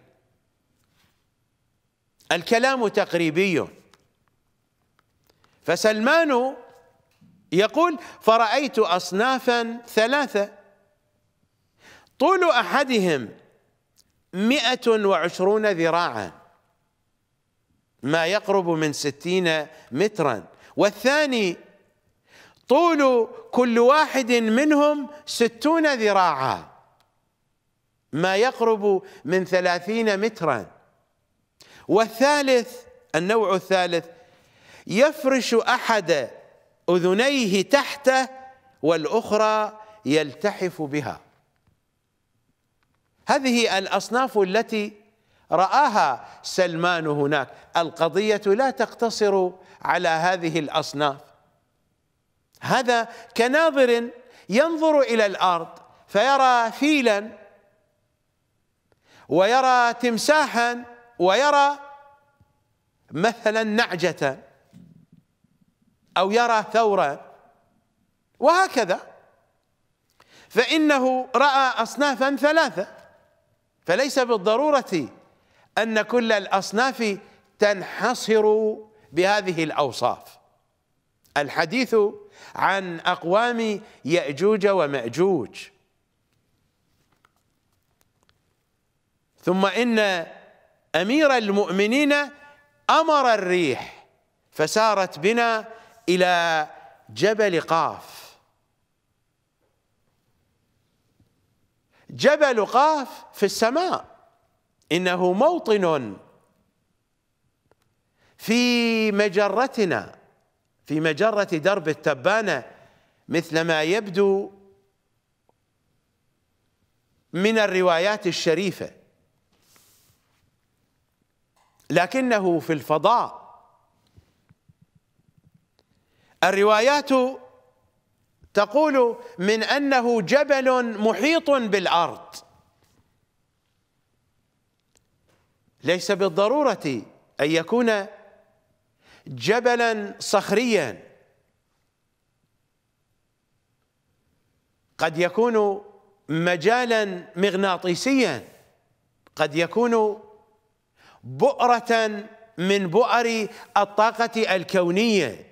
الكلام تقريبي فسلمان يقول فرأيت أصنافا ثلاثة طول أحدهم مئة وعشرون ذراعا ما يقرب من ستين مترا والثاني طول كل واحد منهم ستون ذراعا ما يقرب من ثلاثين مترا والثالث النوع الثالث يفرش أحد أذنيه تحته والأخرى يلتحف بها هذه الأصناف التي رآها سلمان هناك القضية لا تقتصر على هذه الأصناف هذا كناظر ينظر إلى الأرض فيرى فيلا ويرى تمساحا ويرى مثلا نعجة أو يرى ثورة وهكذا فإنه رأى أصنافا ثلاثة فليس بالضرورة أن كل الأصناف تنحصر بهذه الأوصاف الحديث عن أقوام يأجوج ومأجوج ثم إن أمير المؤمنين أمر الريح فسارت بنا إلى جبل قاف جبل قاف في السماء إنه موطن في مجرتنا في مجرة درب التبانة مثل ما يبدو من الروايات الشريفة لكنه في الفضاء الروايات تقول من أنه جبل محيط بالأرض ليس بالضرورة أن يكون جبلا صخريا قد يكون مجالا مغناطيسيا قد يكون بؤرة من بؤر الطاقة الكونية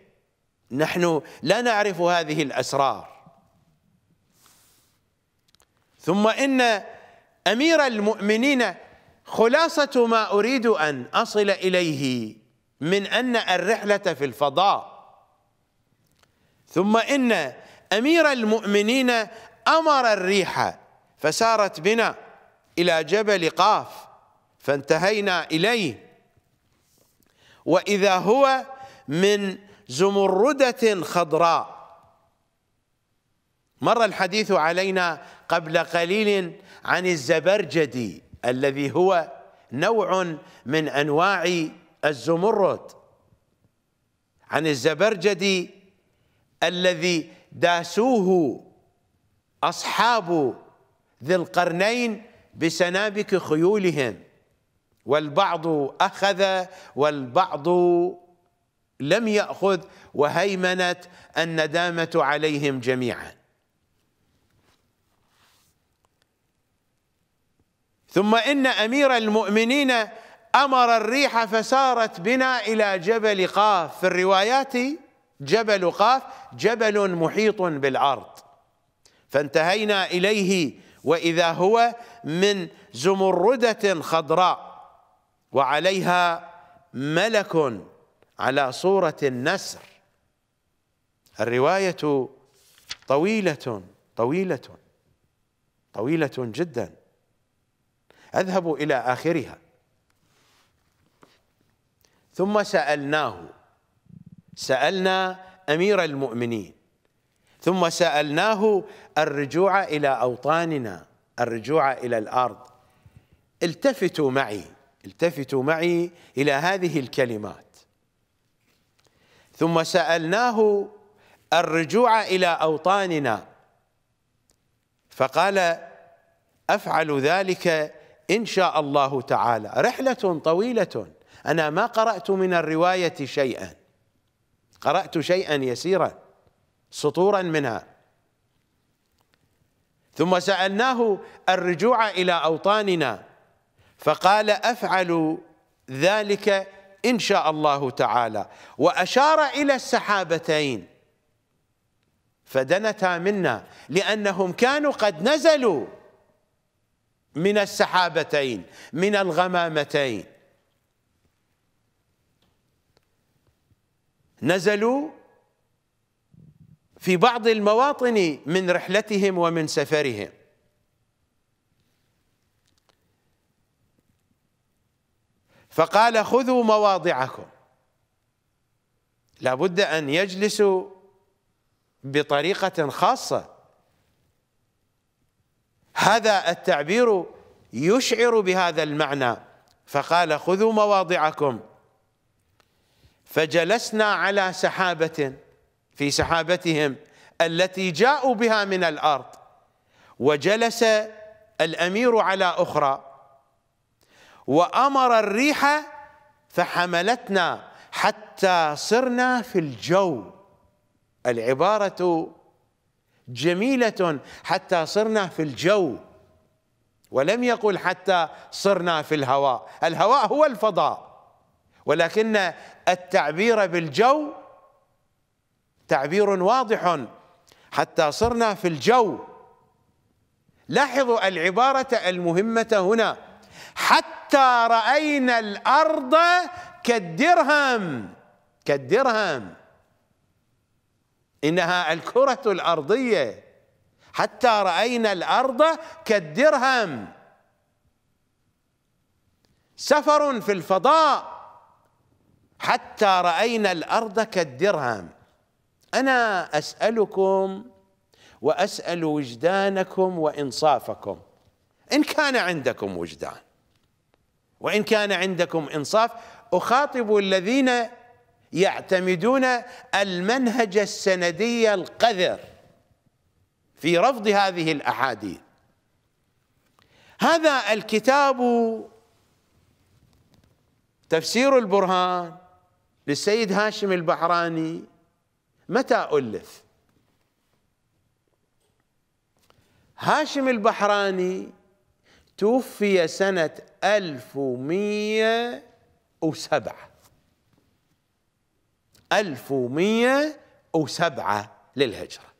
نحن لا نعرف هذه الأسرار ثم إن أمير المؤمنين خلاصة ما أريد أن أصل إليه من أن الرحلة في الفضاء ثم إن أمير المؤمنين أمر الريح فسارت بنا إلى جبل قاف فانتهينا إليه وإذا هو من زمردة خضراء مر الحديث علينا قبل قليل عن الزبرجدي الذي هو نوع من أنواع الزمرد عن الزبرجدي الذي داسوه أصحاب ذي القرنين بسنابك خيولهم والبعض أخذ والبعض لم يأخذ وهيمنت الندامة عليهم جميعا ثم إن أمير المؤمنين أمر الريح فسارت بنا إلى جبل قاف في الروايات جبل قاف جبل محيط بالعرض فانتهينا إليه وإذا هو من زمردة خضراء وعليها ملك على صورة النسر الرواية طويلة طويلة طويلة جدا أذهب إلى آخرها ثم سألناه سألنا أمير المؤمنين ثم سألناه الرجوع إلى أوطاننا الرجوع إلى الأرض التفتوا معي التفتوا معي إلى هذه الكلمات ثم سألناه الرجوع إلى أوطاننا فقال أفعل ذلك إن شاء الله تعالى رحلة طويلة أنا ما قرأت من الرواية شيئا قرأت شيئا يسيرا سطورا منها ثم سألناه الرجوع إلى أوطاننا فقال أفعل ذلك إن شاء الله تعالى وأشار إلى السحابتين فدنتا منا لأنهم كانوا قد نزلوا من السحابتين من الغمامتين نزلوا في بعض المواطن من رحلتهم ومن سفرهم فقال خذوا مواضعكم لابد أن يجلسوا بطريقة خاصة هذا التعبير يشعر بهذا المعنى فقال خذوا مواضعكم فجلسنا على سحابة في سحابتهم التي جاءوا بها من الأرض وجلس الأمير على أخرى وأمر الريح فحملتنا حتى صرنا في الجو العبارة جميلة حتى صرنا في الجو ولم يقل حتى صرنا في الهواء الهواء هو الفضاء ولكن التعبير بالجو تعبير واضح حتى صرنا في الجو لاحظوا العبارة المهمة هنا حتى رأينا الأرض كالدرهم كالدرهم إنها الكرة الأرضية حتى رأينا الأرض كالدرهم سفر في الفضاء حتى رأينا الأرض كالدرهم أنا أسألكم وأسأل وجدانكم وإنصافكم إن كان عندكم وجدان وإن كان عندكم إنصاف أخاطب الذين يعتمدون المنهج السندي القذر في رفض هذه الأحاديث هذا الكتاب تفسير البرهان للسيد هاشم البحراني متى ألف هاشم البحراني توفي سنة 1107 1107 للهجرة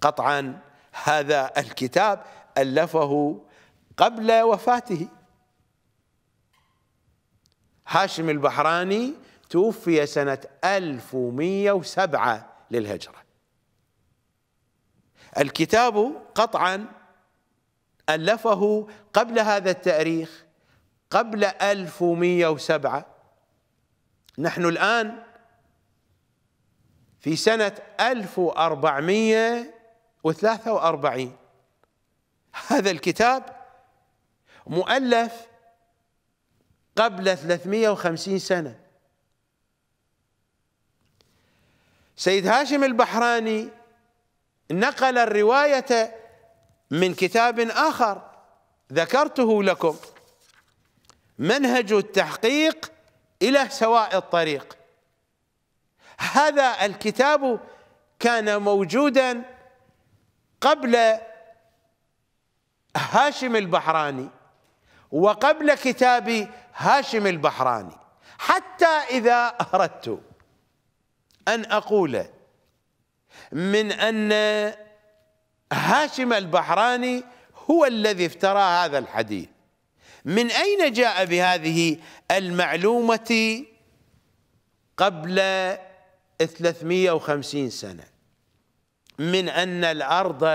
قطعا هذا الكتاب ألفه قبل وفاته هاشم البحراني توفي سنة 1107 للهجرة الكتاب قطعا ألفه قبل هذا التاريخ قبل 1107 نحن الآن في سنة 1443 هذا الكتاب مؤلف قبل 350 سنة سيد هاشم البحراني نقل الرواية من كتاب آخر ذكرته لكم منهج التحقيق إلى سواء الطريق هذا الكتاب كان موجودا قبل هاشم البحراني وقبل كتاب هاشم البحراني حتى إذا أردت أن أقول من أن هاشم البحراني هو الذي افترى هذا الحديث من أين جاء بهذه المعلومة قبل 350 سنة من أن الأرض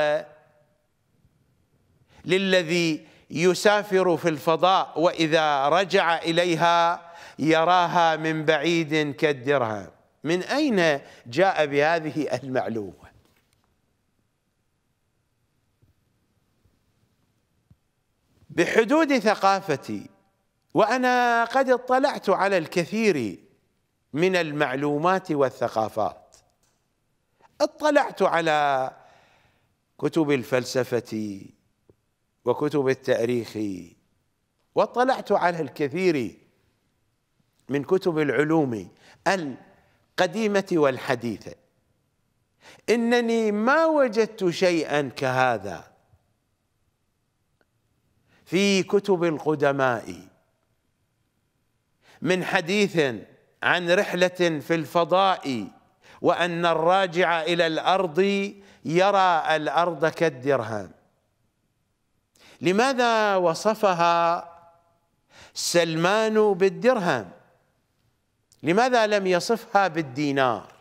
للذي يسافر في الفضاء وإذا رجع إليها يراها من بعيد كالدرهم من أين جاء بهذه المعلومة بحدود ثقافتي وأنا قد اطلعت على الكثير من المعلومات والثقافات اطلعت على كتب الفلسفة وكتب التاريخ واطلعت على الكثير من كتب العلوم القديمة والحديثة إنني ما وجدت شيئا كهذا في كتب القدماء من حديث عن رحلة في الفضاء وأن الراجع إلى الأرض يرى الأرض كالدرهم لماذا وصفها سلمان بالدرهم لماذا لم يصفها بالدينار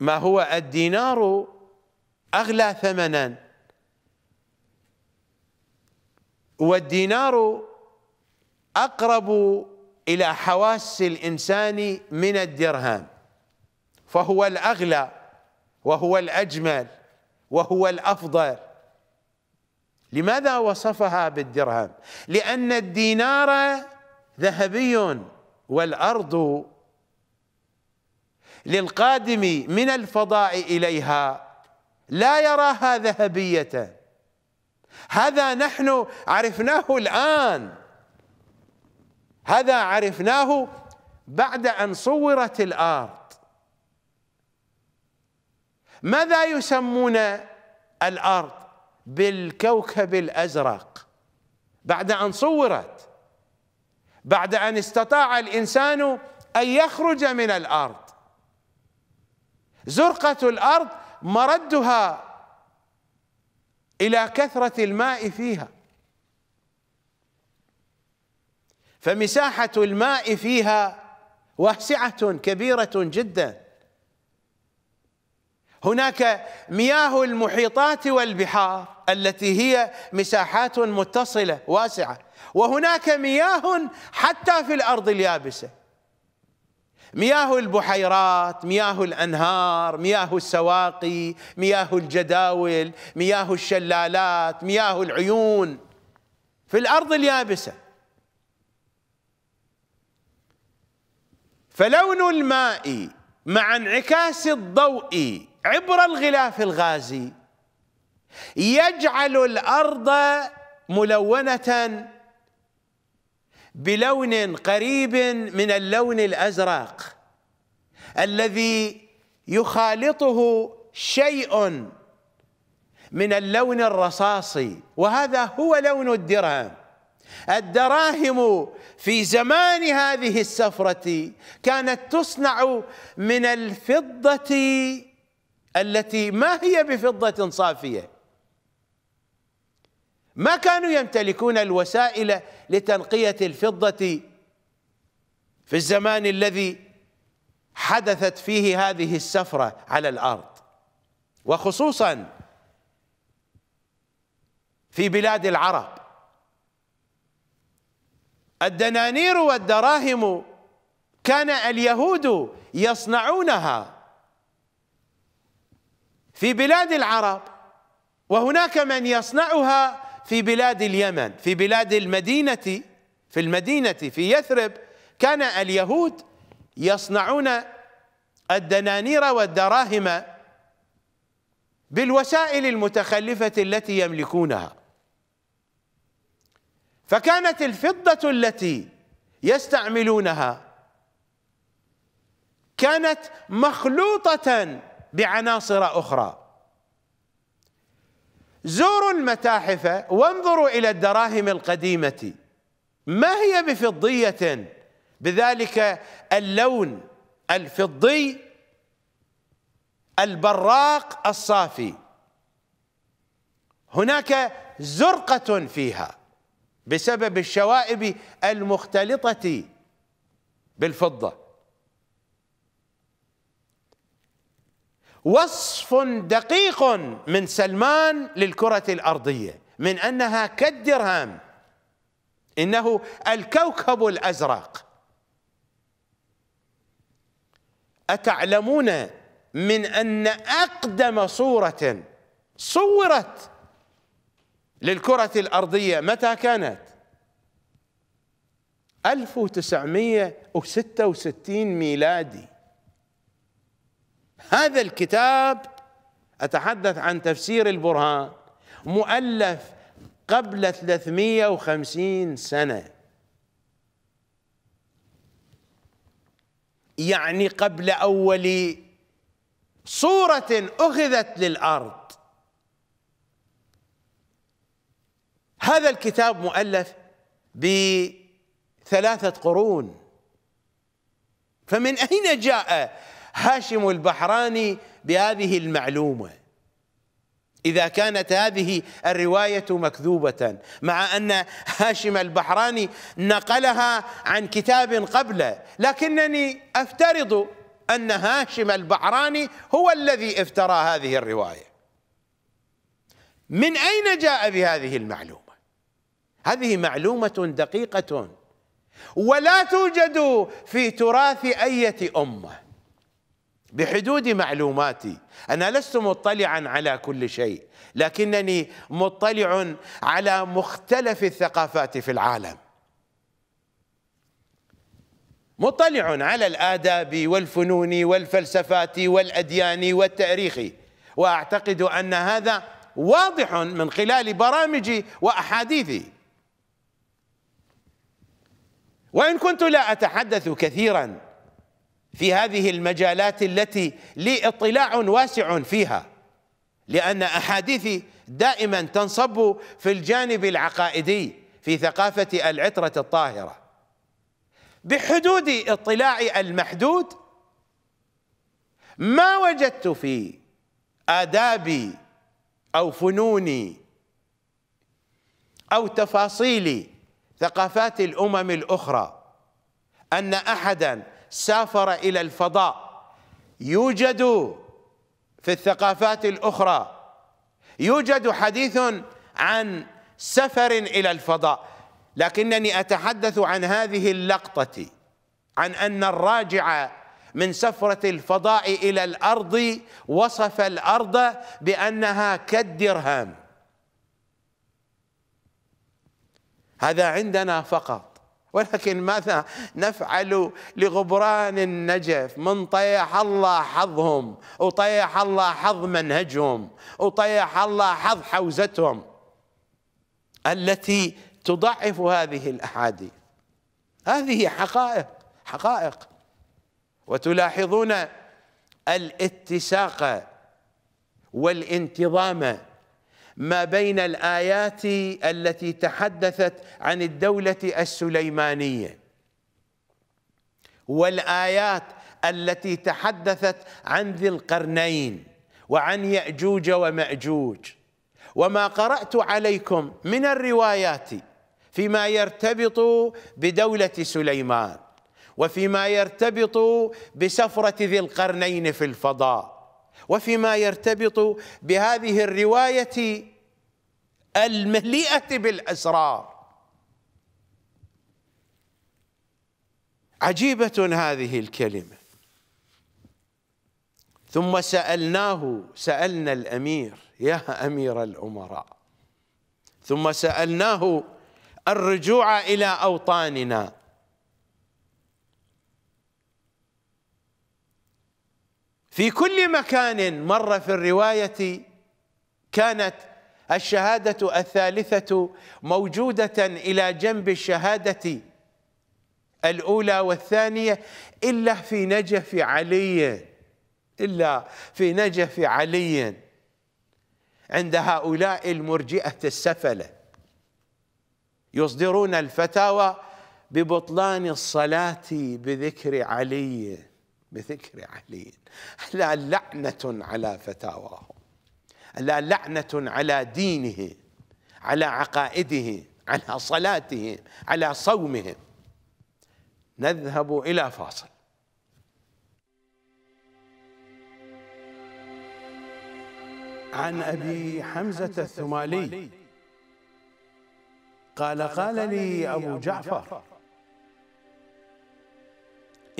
ما هو الدينار أغلى ثمنا والدينار أقرب إلى حواس الإنسان من الدرهم فهو الأغلى وهو الأجمل وهو الأفضل لماذا وصفها بالدرهم لأن الدينار ذهبي والأرض للقادم من الفضاء إليها لا يراها ذهبية هذا نحن عرفناه الآن هذا عرفناه بعد أن صورت الأرض ماذا يسمون الأرض بالكوكب الأزرق بعد أن صورت بعد أن استطاع الإنسان أن يخرج من الأرض زرقة الأرض مردها إلى كثرة الماء فيها فمساحة الماء فيها واسعة كبيرة جدا هناك مياه المحيطات والبحار التي هي مساحات متصله واسعه وهناك مياه حتى في الارض اليابسه مياه البحيرات مياه الانهار مياه السواقي مياه الجداول مياه الشلالات مياه العيون في الارض اليابسه فلون الماء مع انعكاس الضوء عبر الغلاف الغازي يجعل الارض ملونه بلون قريب من اللون الازرق الذي يخالطه شيء من اللون الرصاصي وهذا هو لون الدرهم الدراهم في زمان هذه السفرة كانت تصنع من الفضة التي ما هي بفضة صافية ما كانوا يمتلكون الوسائل لتنقية الفضة في الزمان الذي حدثت فيه هذه السفرة على الأرض وخصوصا في بلاد العرب الدنانير والدراهم كان اليهود يصنعونها في بلاد العرب وهناك من يصنعها في بلاد اليمن في بلاد المدينة في المدينة في يثرب كان اليهود يصنعون الدنانير والدراهم بالوسائل المتخلفة التي يملكونها فكانت الفضة التي يستعملونها كانت مخلوطة بعناصر أخرى زوروا المتاحف وانظروا إلى الدراهم القديمة ما هي بفضية بذلك اللون الفضي البراق الصافي هناك زرقة فيها بسبب الشوائب المختلطة بالفضة وصف دقيق من سلمان للكرة الأرضية من أنها كالدرهم إنه الكوكب الأزرق أتعلمون من أن أقدم صورة صورت للكرة الأرضية متى كانت 1966 ميلادي هذا الكتاب أتحدث عن تفسير البرهان مؤلف قبل 350 سنة يعني قبل أول صورة أخذت للأرض هذا الكتاب مؤلف بثلاثة قرون فمن أين جاء هاشم البحراني بهذه المعلومه اذا كانت هذه الروايه مكذوبه مع ان هاشم البحراني نقلها عن كتاب قبله لكنني افترض ان هاشم البحراني هو الذي افترى هذه الروايه من اين جاء بهذه المعلومه هذه معلومه دقيقه ولا توجد في تراث اية امه بحدود معلوماتي انا لست مطلعا على كل شيء لكنني مطلع على مختلف الثقافات في العالم مطلع على الاداب والفنون والفلسفات والاديان والتاريخ واعتقد ان هذا واضح من خلال برامجي واحاديثي وان كنت لا اتحدث كثيرا في هذه المجالات التي لي اطلاع واسع فيها لان احاديثي دائما تنصب في الجانب العقائدي في ثقافه العتره الطاهره بحدود اطلاعي المحدود ما وجدت في آدابي أو فنوني أو تفاصيل ثقافات الأمم الأخرى أن أحدا سافر إلى الفضاء يوجد في الثقافات الأخرى يوجد حديث عن سفر إلى الفضاء لكنني أتحدث عن هذه اللقطة عن أن الراجع من سفرة الفضاء إلى الأرض وصف الأرض بأنها كالدرهم هذا عندنا فقط ولكن ماذا نفعل لغبران النجف من طيح الله حظهم وطيح الله حظ منهجهم وطيح الله حظ حوزتهم التي تضعف هذه الأحاديث هذه حقائق حقائق وتلاحظون الاتساق والانتظام ما بين الآيات التي تحدثت عن الدولة السليمانية والآيات التي تحدثت عن ذي القرنين وعن يأجوج ومأجوج وما قرأت عليكم من الروايات فيما يرتبط بدولة سليمان وفيما يرتبط بسفرة ذي القرنين في الفضاء وفيما يرتبط بهذه الروايه المليئه بالاسرار عجيبه هذه الكلمه ثم سالناه سالنا الامير يا امير الامراء ثم سالناه الرجوع الى اوطاننا في كل مكان مر في الرواية كانت الشهادة الثالثة موجودة إلى جنب الشهادة الأولى والثانية إلا في نجف علي إلا في نجف علي عند هؤلاء المرجئة السفلة يصدرون الفتاوى ببطلان الصلاة بذكر علي بذكر علي ألا لعنة على فتاواهم ألا لعنة على دينه على عقائده على صلاته على صومه نذهب إلى فاصل عن أبي حمزة الثمالي قال قال لي أبو جعفر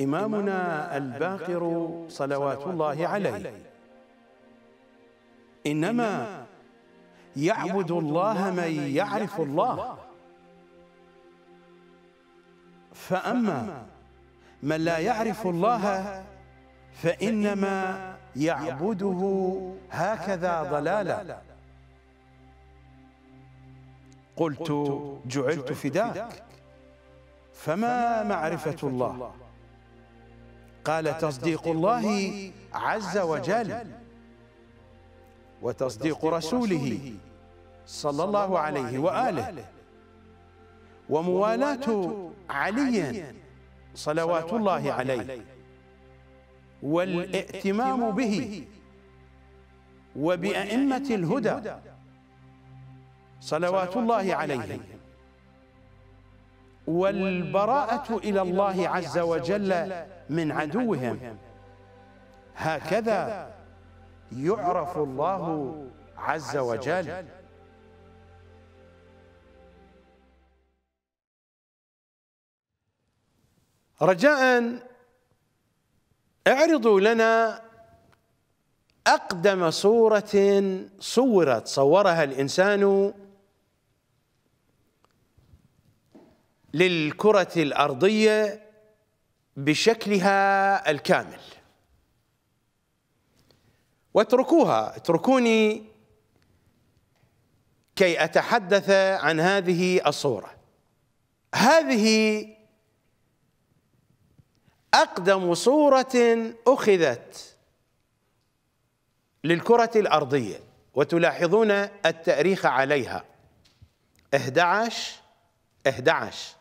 إمامنا الباقر صلوات الله عليه إنما يعبد الله من يعرف الله فأما من لا يعرف الله فإنما يعبده هكذا ضلالا قلت جعلت فداك فما معرفة الله قال تصديق الله عز وجل وتصديق رسوله صلى الله عليه وآله وموالاة علي صلوات الله عليه والائتمام به وبأئمة الهدى صلوات الله عليهم والبراءة إلى الله عز وجل من عدوهم هكذا يعرف الله عز وجل رجاء اعرضوا لنا أقدم صورة صورت صورها الإنسان للكرة الأرضية بشكلها الكامل واتركوها اتركوني كي اتحدث عن هذه الصوره هذه اقدم صوره اخذت للكره الارضيه وتلاحظون التاريخ عليها 11 11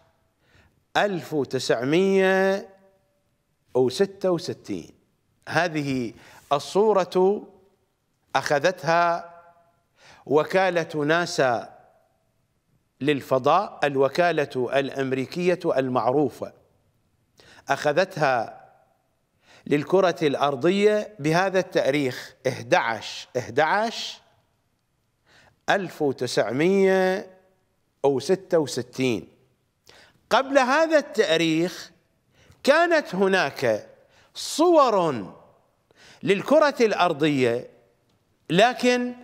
1900 1966 هذه الصورة أخذتها وكالة ناسا للفضاء الوكالة الأمريكية المعروفة أخذتها للكرة الأرضية بهذا التاريخ 11 11 1966 قبل هذا التاريخ كانت هناك صور للكرة الأرضية لكن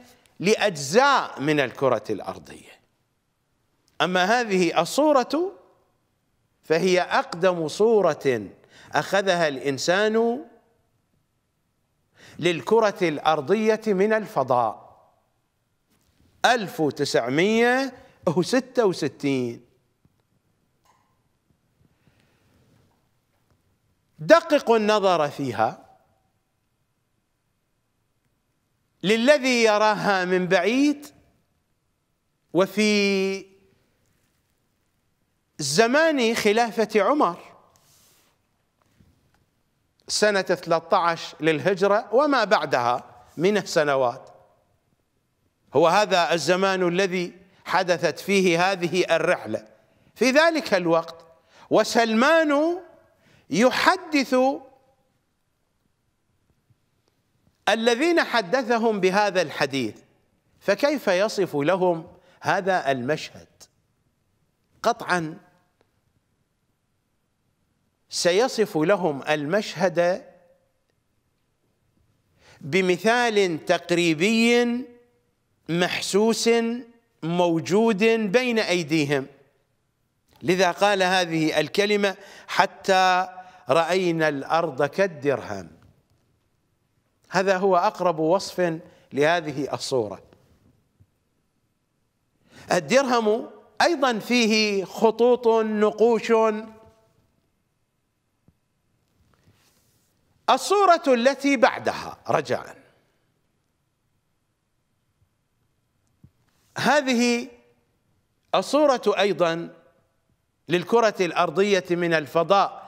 لأجزاء من الكرة الأرضية أما هذه الصورة فهي أقدم صورة أخذها الإنسان للكرة الأرضية من الفضاء 1966 دققوا النظر فيها للذي يراها من بعيد وفي زمان خلافة عمر سنة 13 للهجرة وما بعدها من السنوات هو هذا الزمان الذي حدثت فيه هذه الرحلة في ذلك الوقت وسلمان يحدث الذين حدثهم بهذا الحديث فكيف يصف لهم هذا المشهد قطعا سيصف لهم المشهد بمثال تقريبي محسوس موجود بين ايديهم لذا قال هذه الكلمه حتى رأينا الأرض كالدرهم هذا هو أقرب وصف لهذه الصورة الدرهم أيضا فيه خطوط نقوش الصورة التي بعدها رجاء هذه الصورة أيضا للكرة الأرضية من الفضاء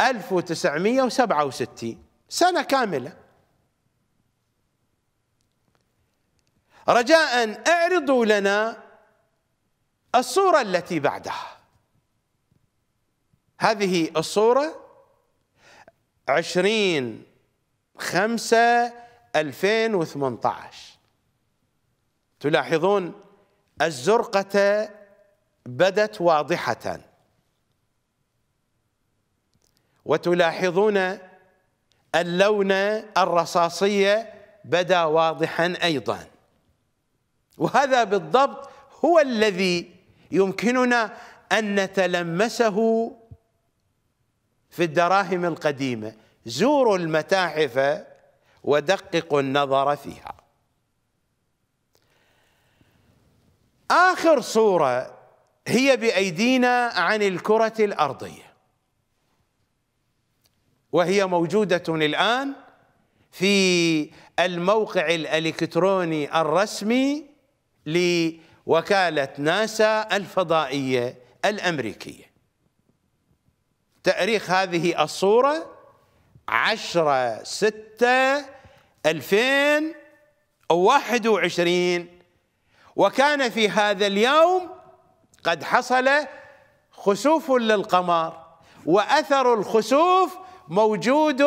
1967 سنة كاملة رجاء اعرضوا لنا الصورة التي بعدها هذه الصورة عشرين خمسة وثمانطعش تلاحظون الزرقة بدت واضحة وتلاحظون اللون الرصاصي بدا واضحا ايضا وهذا بالضبط هو الذي يمكننا ان نتلمسه في الدراهم القديمه زوروا المتاحف ودققوا النظر فيها اخر صوره هي بايدينا عن الكره الارضيه وهي موجودة الآن في الموقع الإلكتروني الرسمي لوكالة ناسا الفضائية الأمريكية تاريخ هذه الصورة عشرة ستة ألفين واحد وعشرين وكان في هذا اليوم قد حصل خسوف للقمر وأثر الخسوف موجود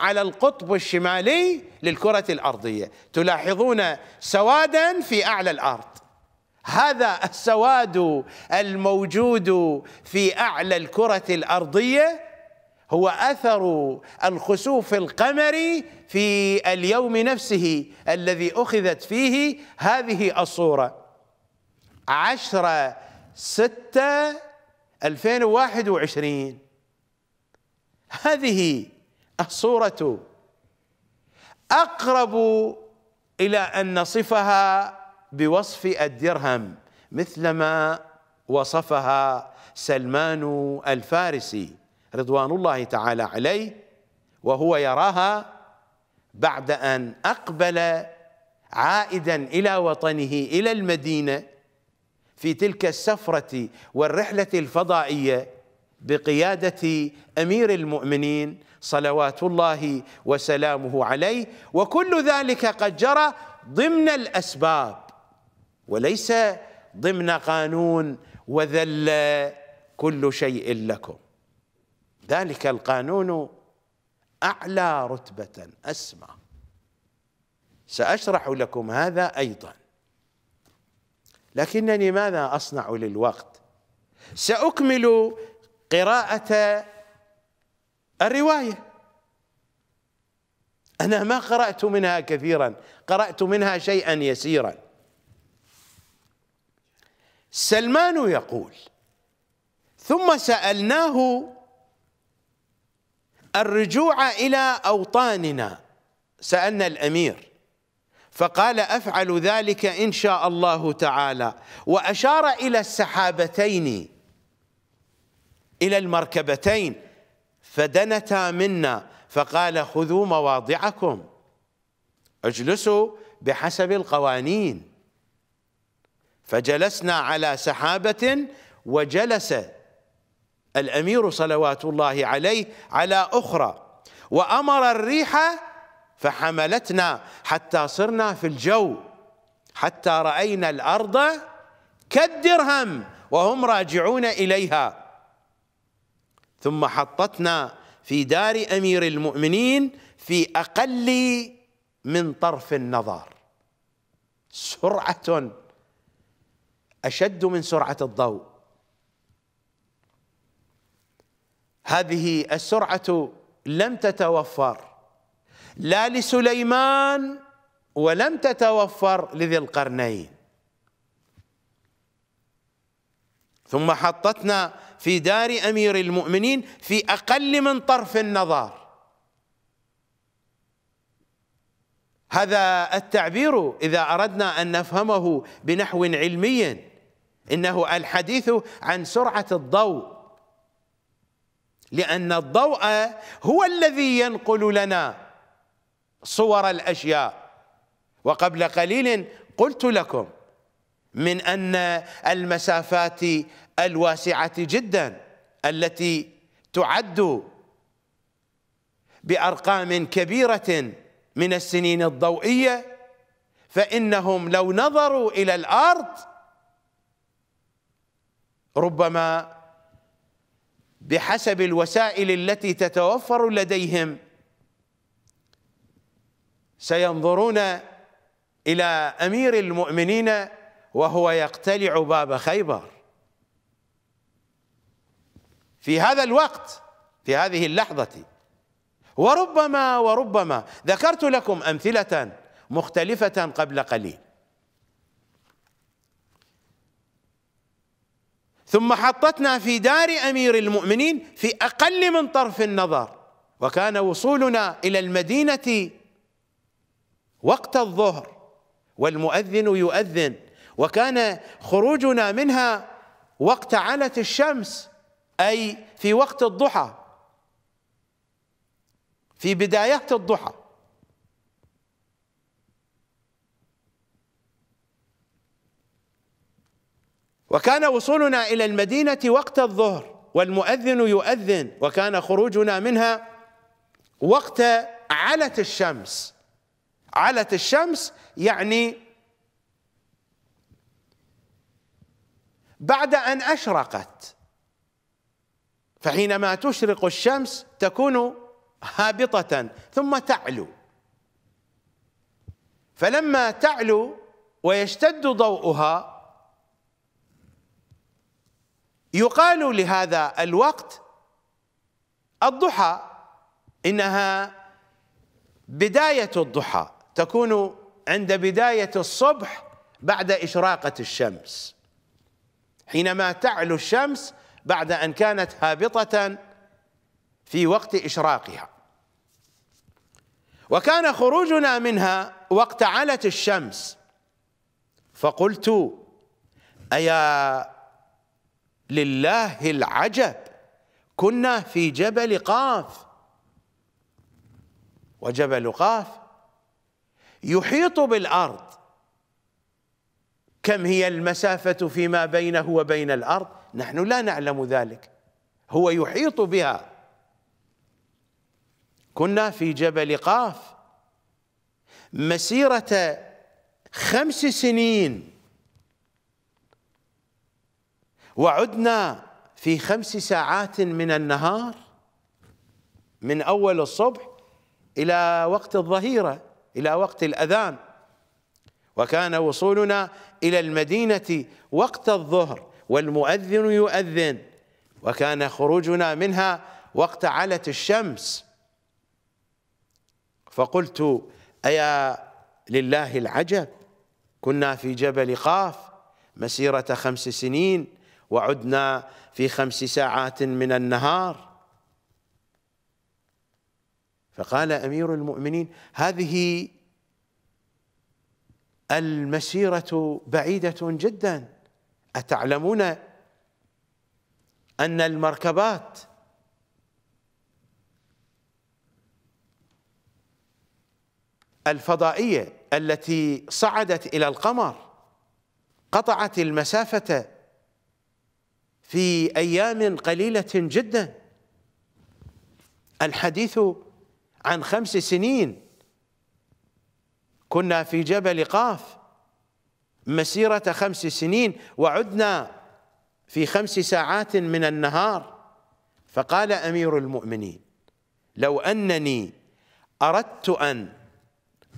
على القطب الشمالي للكرة الأرضية تلاحظون سوادا في أعلى الأرض هذا السواد الموجود في أعلى الكرة الأرضية هو أثر الخسوف القمري في اليوم نفسه الذي أخذت فيه هذه الصورة عشرة ستة 2021 هذه الصورة أقرب إلى أن نصفها بوصف الدرهم مثلما وصفها سلمان الفارسي رضوان الله تعالى عليه وهو يراها بعد أن أقبل عائدا إلى وطنه إلى المدينة في تلك السفرة والرحلة الفضائية بقياده امير المؤمنين صلوات الله وسلامه عليه وكل ذلك قد جرى ضمن الاسباب وليس ضمن قانون وذل كل شيء لكم ذلك القانون اعلى رتبه اسمى ساشرح لكم هذا ايضا لكنني ماذا اصنع للوقت ساكمل قراءة الرواية أنا ما قرأت منها كثيرا قرأت منها شيئا يسيرا سلمان يقول ثم سألناه الرجوع إلى أوطاننا سألنا الأمير فقال أفعل ذلك إن شاء الله تعالى وأشار إلى السحابتين إلى المركبتين فدنتا منا فقال خذوا مواضعكم اجلسوا بحسب القوانين فجلسنا على سحابة وجلس الأمير صلوات الله عليه على أخرى وأمر الريح فحملتنا حتى صرنا في الجو حتى رأينا الأرض كالدرهم وهم راجعون إليها ثم حطتنا في دار امير المؤمنين في اقل من طرف النظر سرعه اشد من سرعه الضوء هذه السرعه لم تتوفر لا لسليمان ولم تتوفر لذي القرنين ثم حطتنا في دار امير المؤمنين في اقل من طرف النظر هذا التعبير اذا اردنا ان نفهمه بنحو علمي انه الحديث عن سرعه الضوء لان الضوء هو الذي ينقل لنا صور الاشياء وقبل قليل قلت لكم من ان المسافات الواسعه جدا التي تعد بارقام كبيره من السنين الضوئيه فانهم لو نظروا الى الارض ربما بحسب الوسائل التي تتوفر لديهم سينظرون الى امير المؤمنين وهو يقتلع باب خيبر في هذا الوقت في هذه اللحظة وربما وربما ذكرت لكم أمثلة مختلفة قبل قليل ثم حطتنا في دار أمير المؤمنين في أقل من طرف النظر وكان وصولنا إلى المدينة وقت الظهر والمؤذن يؤذن وكان خروجنا منها وقت علت الشمس أي في وقت الضحى في بداية الضحى وكان وصولنا إلى المدينة وقت الظهر والمؤذن يؤذن وكان خروجنا منها وقت علت الشمس علت الشمس يعني بعد أن أشرقت فحينما تشرق الشمس تكون هابطة ثم تعلو فلما تعلو ويشتد ضوءها يقال لهذا الوقت الضحى إنها بداية الضحى تكون عند بداية الصبح بعد إشراقة الشمس حينما تعلو الشمس بعد أن كانت هابطة في وقت إشراقها وكان خروجنا منها وقت علت الشمس فقلت أيا لله العجب كنا في جبل قاف وجبل قاف يحيط بالأرض كم هي المسافة فيما بينه وبين الأرض نحن لا نعلم ذلك هو يحيط بها كنا في جبل قاف مسيرة خمس سنين وعدنا في خمس ساعات من النهار من أول الصبح إلى وقت الظهيرة إلى وقت الأذان وكان وصولنا إلى المدينة وقت الظهر والمؤذن يؤذن وكان خروجنا منها وقت علة الشمس فقلت أيا لله العجب كنا في جبل قاف مسيرة خمس سنين وعدنا في خمس ساعات من النهار فقال أمير المؤمنين هذه المسيرة بعيدة جدا أتعلمون أن المركبات الفضائية التي صعدت إلى القمر قطعت المسافة في أيام قليلة جدا الحديث عن خمس سنين كنا في جبل قاف مسيرة خمس سنين وعدنا في خمس ساعات من النهار فقال أمير المؤمنين لو أنني أردت أن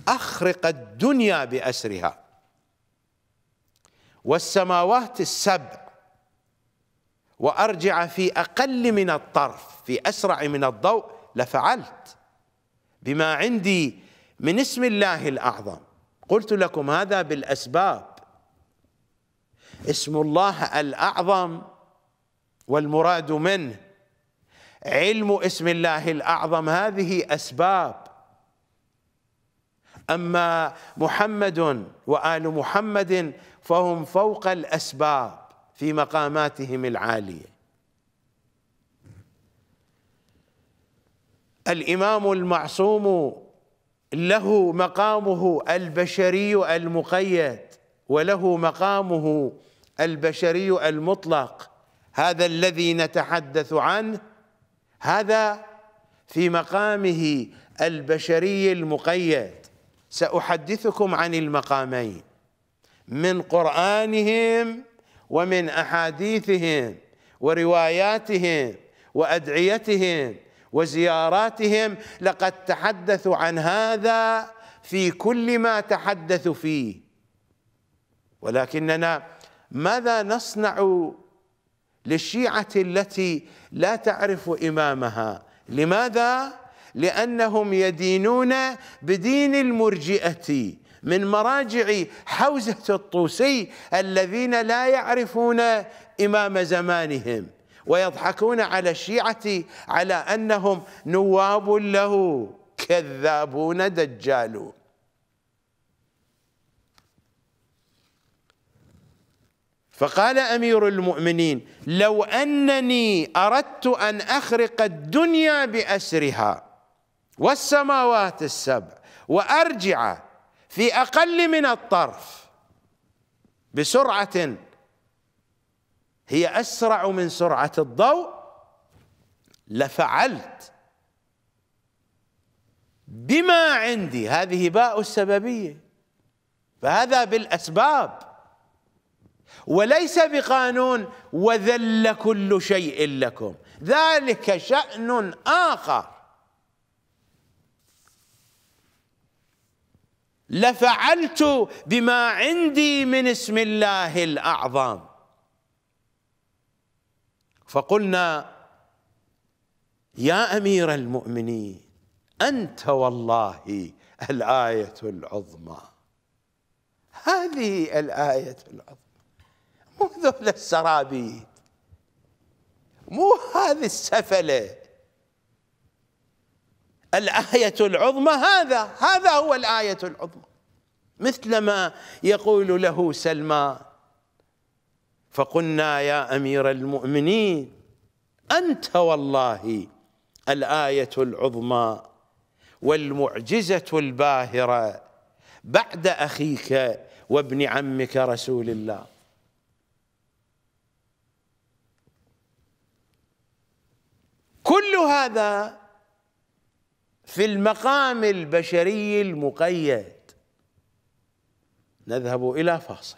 أخرق الدنيا بأسرها والسماوات السبع وأرجع في أقل من الطرف في أسرع من الضوء لفعلت بما عندي من اسم الله الأعظم قلت لكم هذا بالأسباب اسم الله الأعظم والمراد منه علم اسم الله الأعظم هذه أسباب أما محمد وآل محمد فهم فوق الأسباب في مقاماتهم العاليه الامام المعصوم له مقامه البشري المقيد وله مقامه البشري المطلق هذا الذي نتحدث عنه هذا في مقامه البشري المقيد سأحدثكم عن المقامين من قرآنهم ومن أحاديثهم ورواياتهم وأدعيتهم وزياراتهم لقد تحدثوا عن هذا في كل ما تحدثوا فيه ولكننا ماذا نصنع للشيعة التي لا تعرف إمامها لماذا؟ لأنهم يدينون بدين المرجئة من مراجع حوزة الطوسي الذين لا يعرفون إمام زمانهم ويضحكون على الشيعة على أنهم نواب له كذابون دجالون فقال امير المؤمنين لو انني اردت ان اخرق الدنيا باسرها والسماوات السبع وارجع في اقل من الطرف بسرعه هي أسرع من سرعة الضوء لفعلت بما عندي هذه باء السببية فهذا بالأسباب وليس بقانون وذل كل شيء لكم ذلك شأن آخر لفعلت بما عندي من اسم الله الأعظم فقلنا يا امير المؤمنين انت والله الايه العظمى هذه الايه العظمى مو ذهل السرابيد مو هذه السفله الايه العظمى هذا هذا هو الايه العظمى مثلما يقول له سلمان فقلنا يا امير المؤمنين انت والله الايه العظمى والمعجزه الباهره بعد اخيك وابن عمك رسول الله كل هذا في المقام البشري المقيد نذهب الى فاصل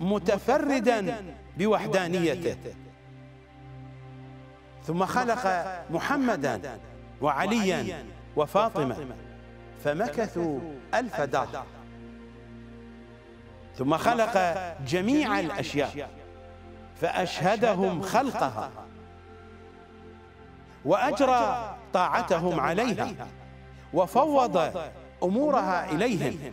متفردا بوحدانيته ثم خلق محمدا وعليا وفاطمة فمكثوا ألف دهر ثم خلق جميع الأشياء فأشهدهم خلقها وأجرى طاعتهم عليها وفوض أمورها إليهم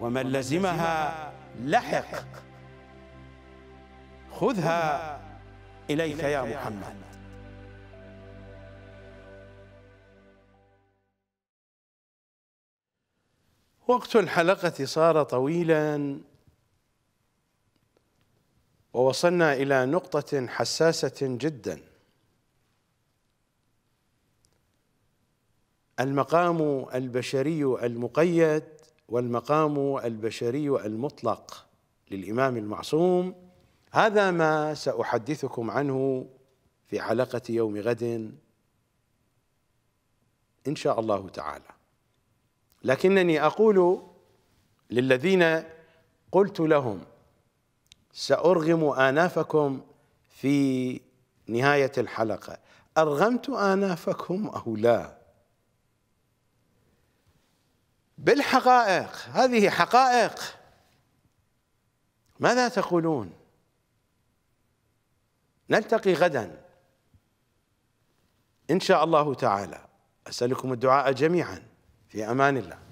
ومن لزمها لحق خذها إليك يا محمد وقت الحلقة صار طويلا ووصلنا إلى نقطة حساسة جدا المقام البشري المقيد والمقام البشري المطلق للإمام المعصوم هذا ما سأحدثكم عنه في حلقة يوم غد إن شاء الله تعالى لكنني أقول للذين قلت لهم سأرغم آنافكم في نهاية الحلقة أرغمت آنافكم أو لا بالحقائق هذه حقائق ماذا تقولون نلتقي غدا ان شاء الله تعالى اسالكم الدعاء جميعا في امان الله